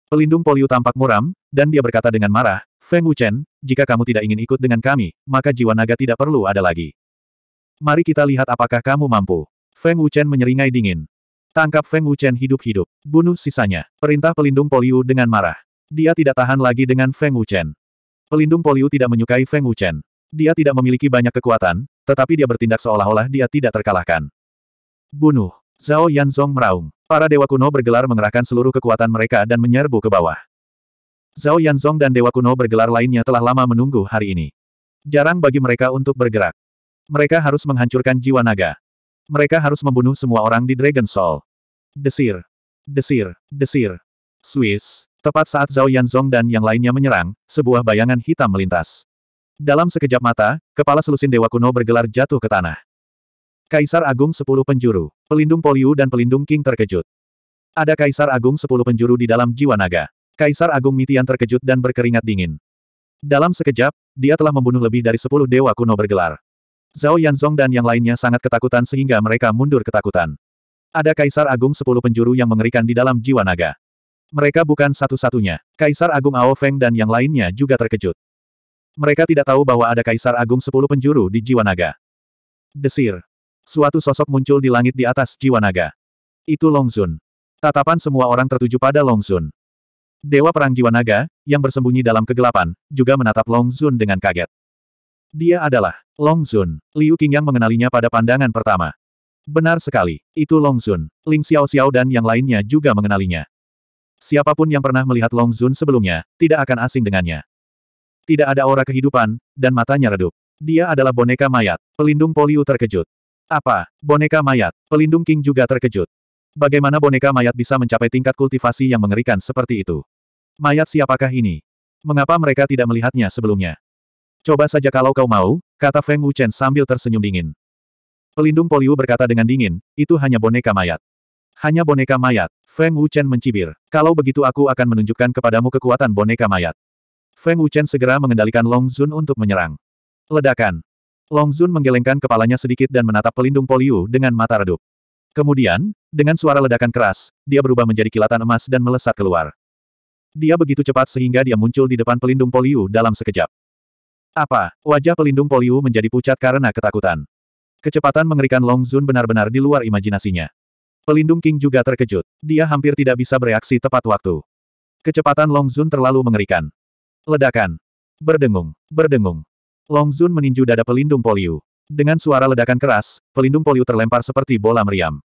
Pelindung Poliu tampak muram, dan dia berkata dengan marah, Feng Wuchen, jika kamu tidak ingin ikut dengan kami, maka jiwa naga tidak perlu ada lagi. Mari kita lihat apakah kamu mampu. Feng Wuchen menyeringai dingin. Tangkap Feng Wuchen hidup-hidup. Bunuh sisanya. Perintah pelindung Poliu dengan marah. Dia tidak tahan lagi dengan Feng Wuchen. Pelindung Poliu tidak menyukai Feng Wuchen. Dia tidak memiliki banyak kekuatan, tetapi dia bertindak seolah-olah dia tidak terkalahkan. Bunuh. Zhao Yanzong meraung. Para dewa kuno bergelar mengerahkan seluruh kekuatan mereka dan menyerbu ke bawah. Zhao Yanzong dan dewa kuno bergelar lainnya telah lama menunggu hari ini. Jarang bagi mereka untuk bergerak. Mereka harus menghancurkan jiwa naga. Mereka harus membunuh semua orang di Dragon Soul. Desir. Desir. Desir. Swiss. Tepat saat Zhao Yanzong dan yang lainnya menyerang, sebuah bayangan hitam melintas. Dalam sekejap mata, kepala selusin Dewa Kuno bergelar jatuh ke tanah. Kaisar Agung Sepuluh Penjuru, Pelindung Poliu dan Pelindung King terkejut. Ada Kaisar Agung Sepuluh Penjuru di dalam jiwa naga. Kaisar Agung Mitian terkejut dan berkeringat dingin. Dalam sekejap, dia telah membunuh lebih dari sepuluh Dewa Kuno bergelar. Zhao Yanzong dan yang lainnya sangat ketakutan sehingga mereka mundur ketakutan. Ada Kaisar Agung Sepuluh Penjuru yang mengerikan di dalam jiwa naga. Mereka bukan satu-satunya. Kaisar Agung Ao Feng dan yang lainnya juga terkejut. Mereka tidak tahu bahwa ada Kaisar Agung Sepuluh Penjuru di Jiwa Naga. Desir. Suatu sosok muncul di langit di atas Jiwa Naga. Itu Longzun. Tatapan semua orang tertuju pada Longzun. Dewa Perang Jiwa Naga, yang bersembunyi dalam kegelapan, juga menatap Longzun dengan kaget. Dia adalah Longzun. Liu yang mengenalinya pada pandangan pertama. Benar sekali, itu Longzun. Ling Xiao Xiao dan yang lainnya juga mengenalinya. Siapapun yang pernah melihat Longzun sebelumnya, tidak akan asing dengannya. Tidak ada aura kehidupan, dan matanya redup. Dia adalah boneka mayat. Pelindung Poliu terkejut. Apa? Boneka mayat. Pelindung King juga terkejut. Bagaimana boneka mayat bisa mencapai tingkat kultivasi yang mengerikan seperti itu? Mayat siapakah ini? Mengapa mereka tidak melihatnya sebelumnya? Coba saja kalau kau mau, kata Feng Wuchen sambil tersenyum dingin. Pelindung Poliu berkata dengan dingin, itu hanya boneka mayat. Hanya boneka mayat, Feng Wuchen mencibir. Kalau begitu aku akan menunjukkan kepadamu kekuatan boneka mayat. Feng Wuchen segera mengendalikan Long Zun untuk menyerang. Ledakan. Long Zun menggelengkan kepalanya sedikit dan menatap pelindung Poliu dengan mata redup. Kemudian, dengan suara ledakan keras, dia berubah menjadi kilatan emas dan melesat keluar. Dia begitu cepat sehingga dia muncul di depan pelindung Poliu dalam sekejap. Apa? Wajah pelindung Poliu menjadi pucat karena ketakutan. Kecepatan mengerikan Long Zun benar-benar di luar imajinasinya. Pelindung King juga terkejut. Dia hampir tidak bisa bereaksi tepat waktu. Kecepatan Long Zun terlalu mengerikan. Ledakan. Berdengung, berdengung. Long Zun meninju dada pelindung Poliu. Dengan suara ledakan keras, pelindung Poliu terlempar seperti bola meriam.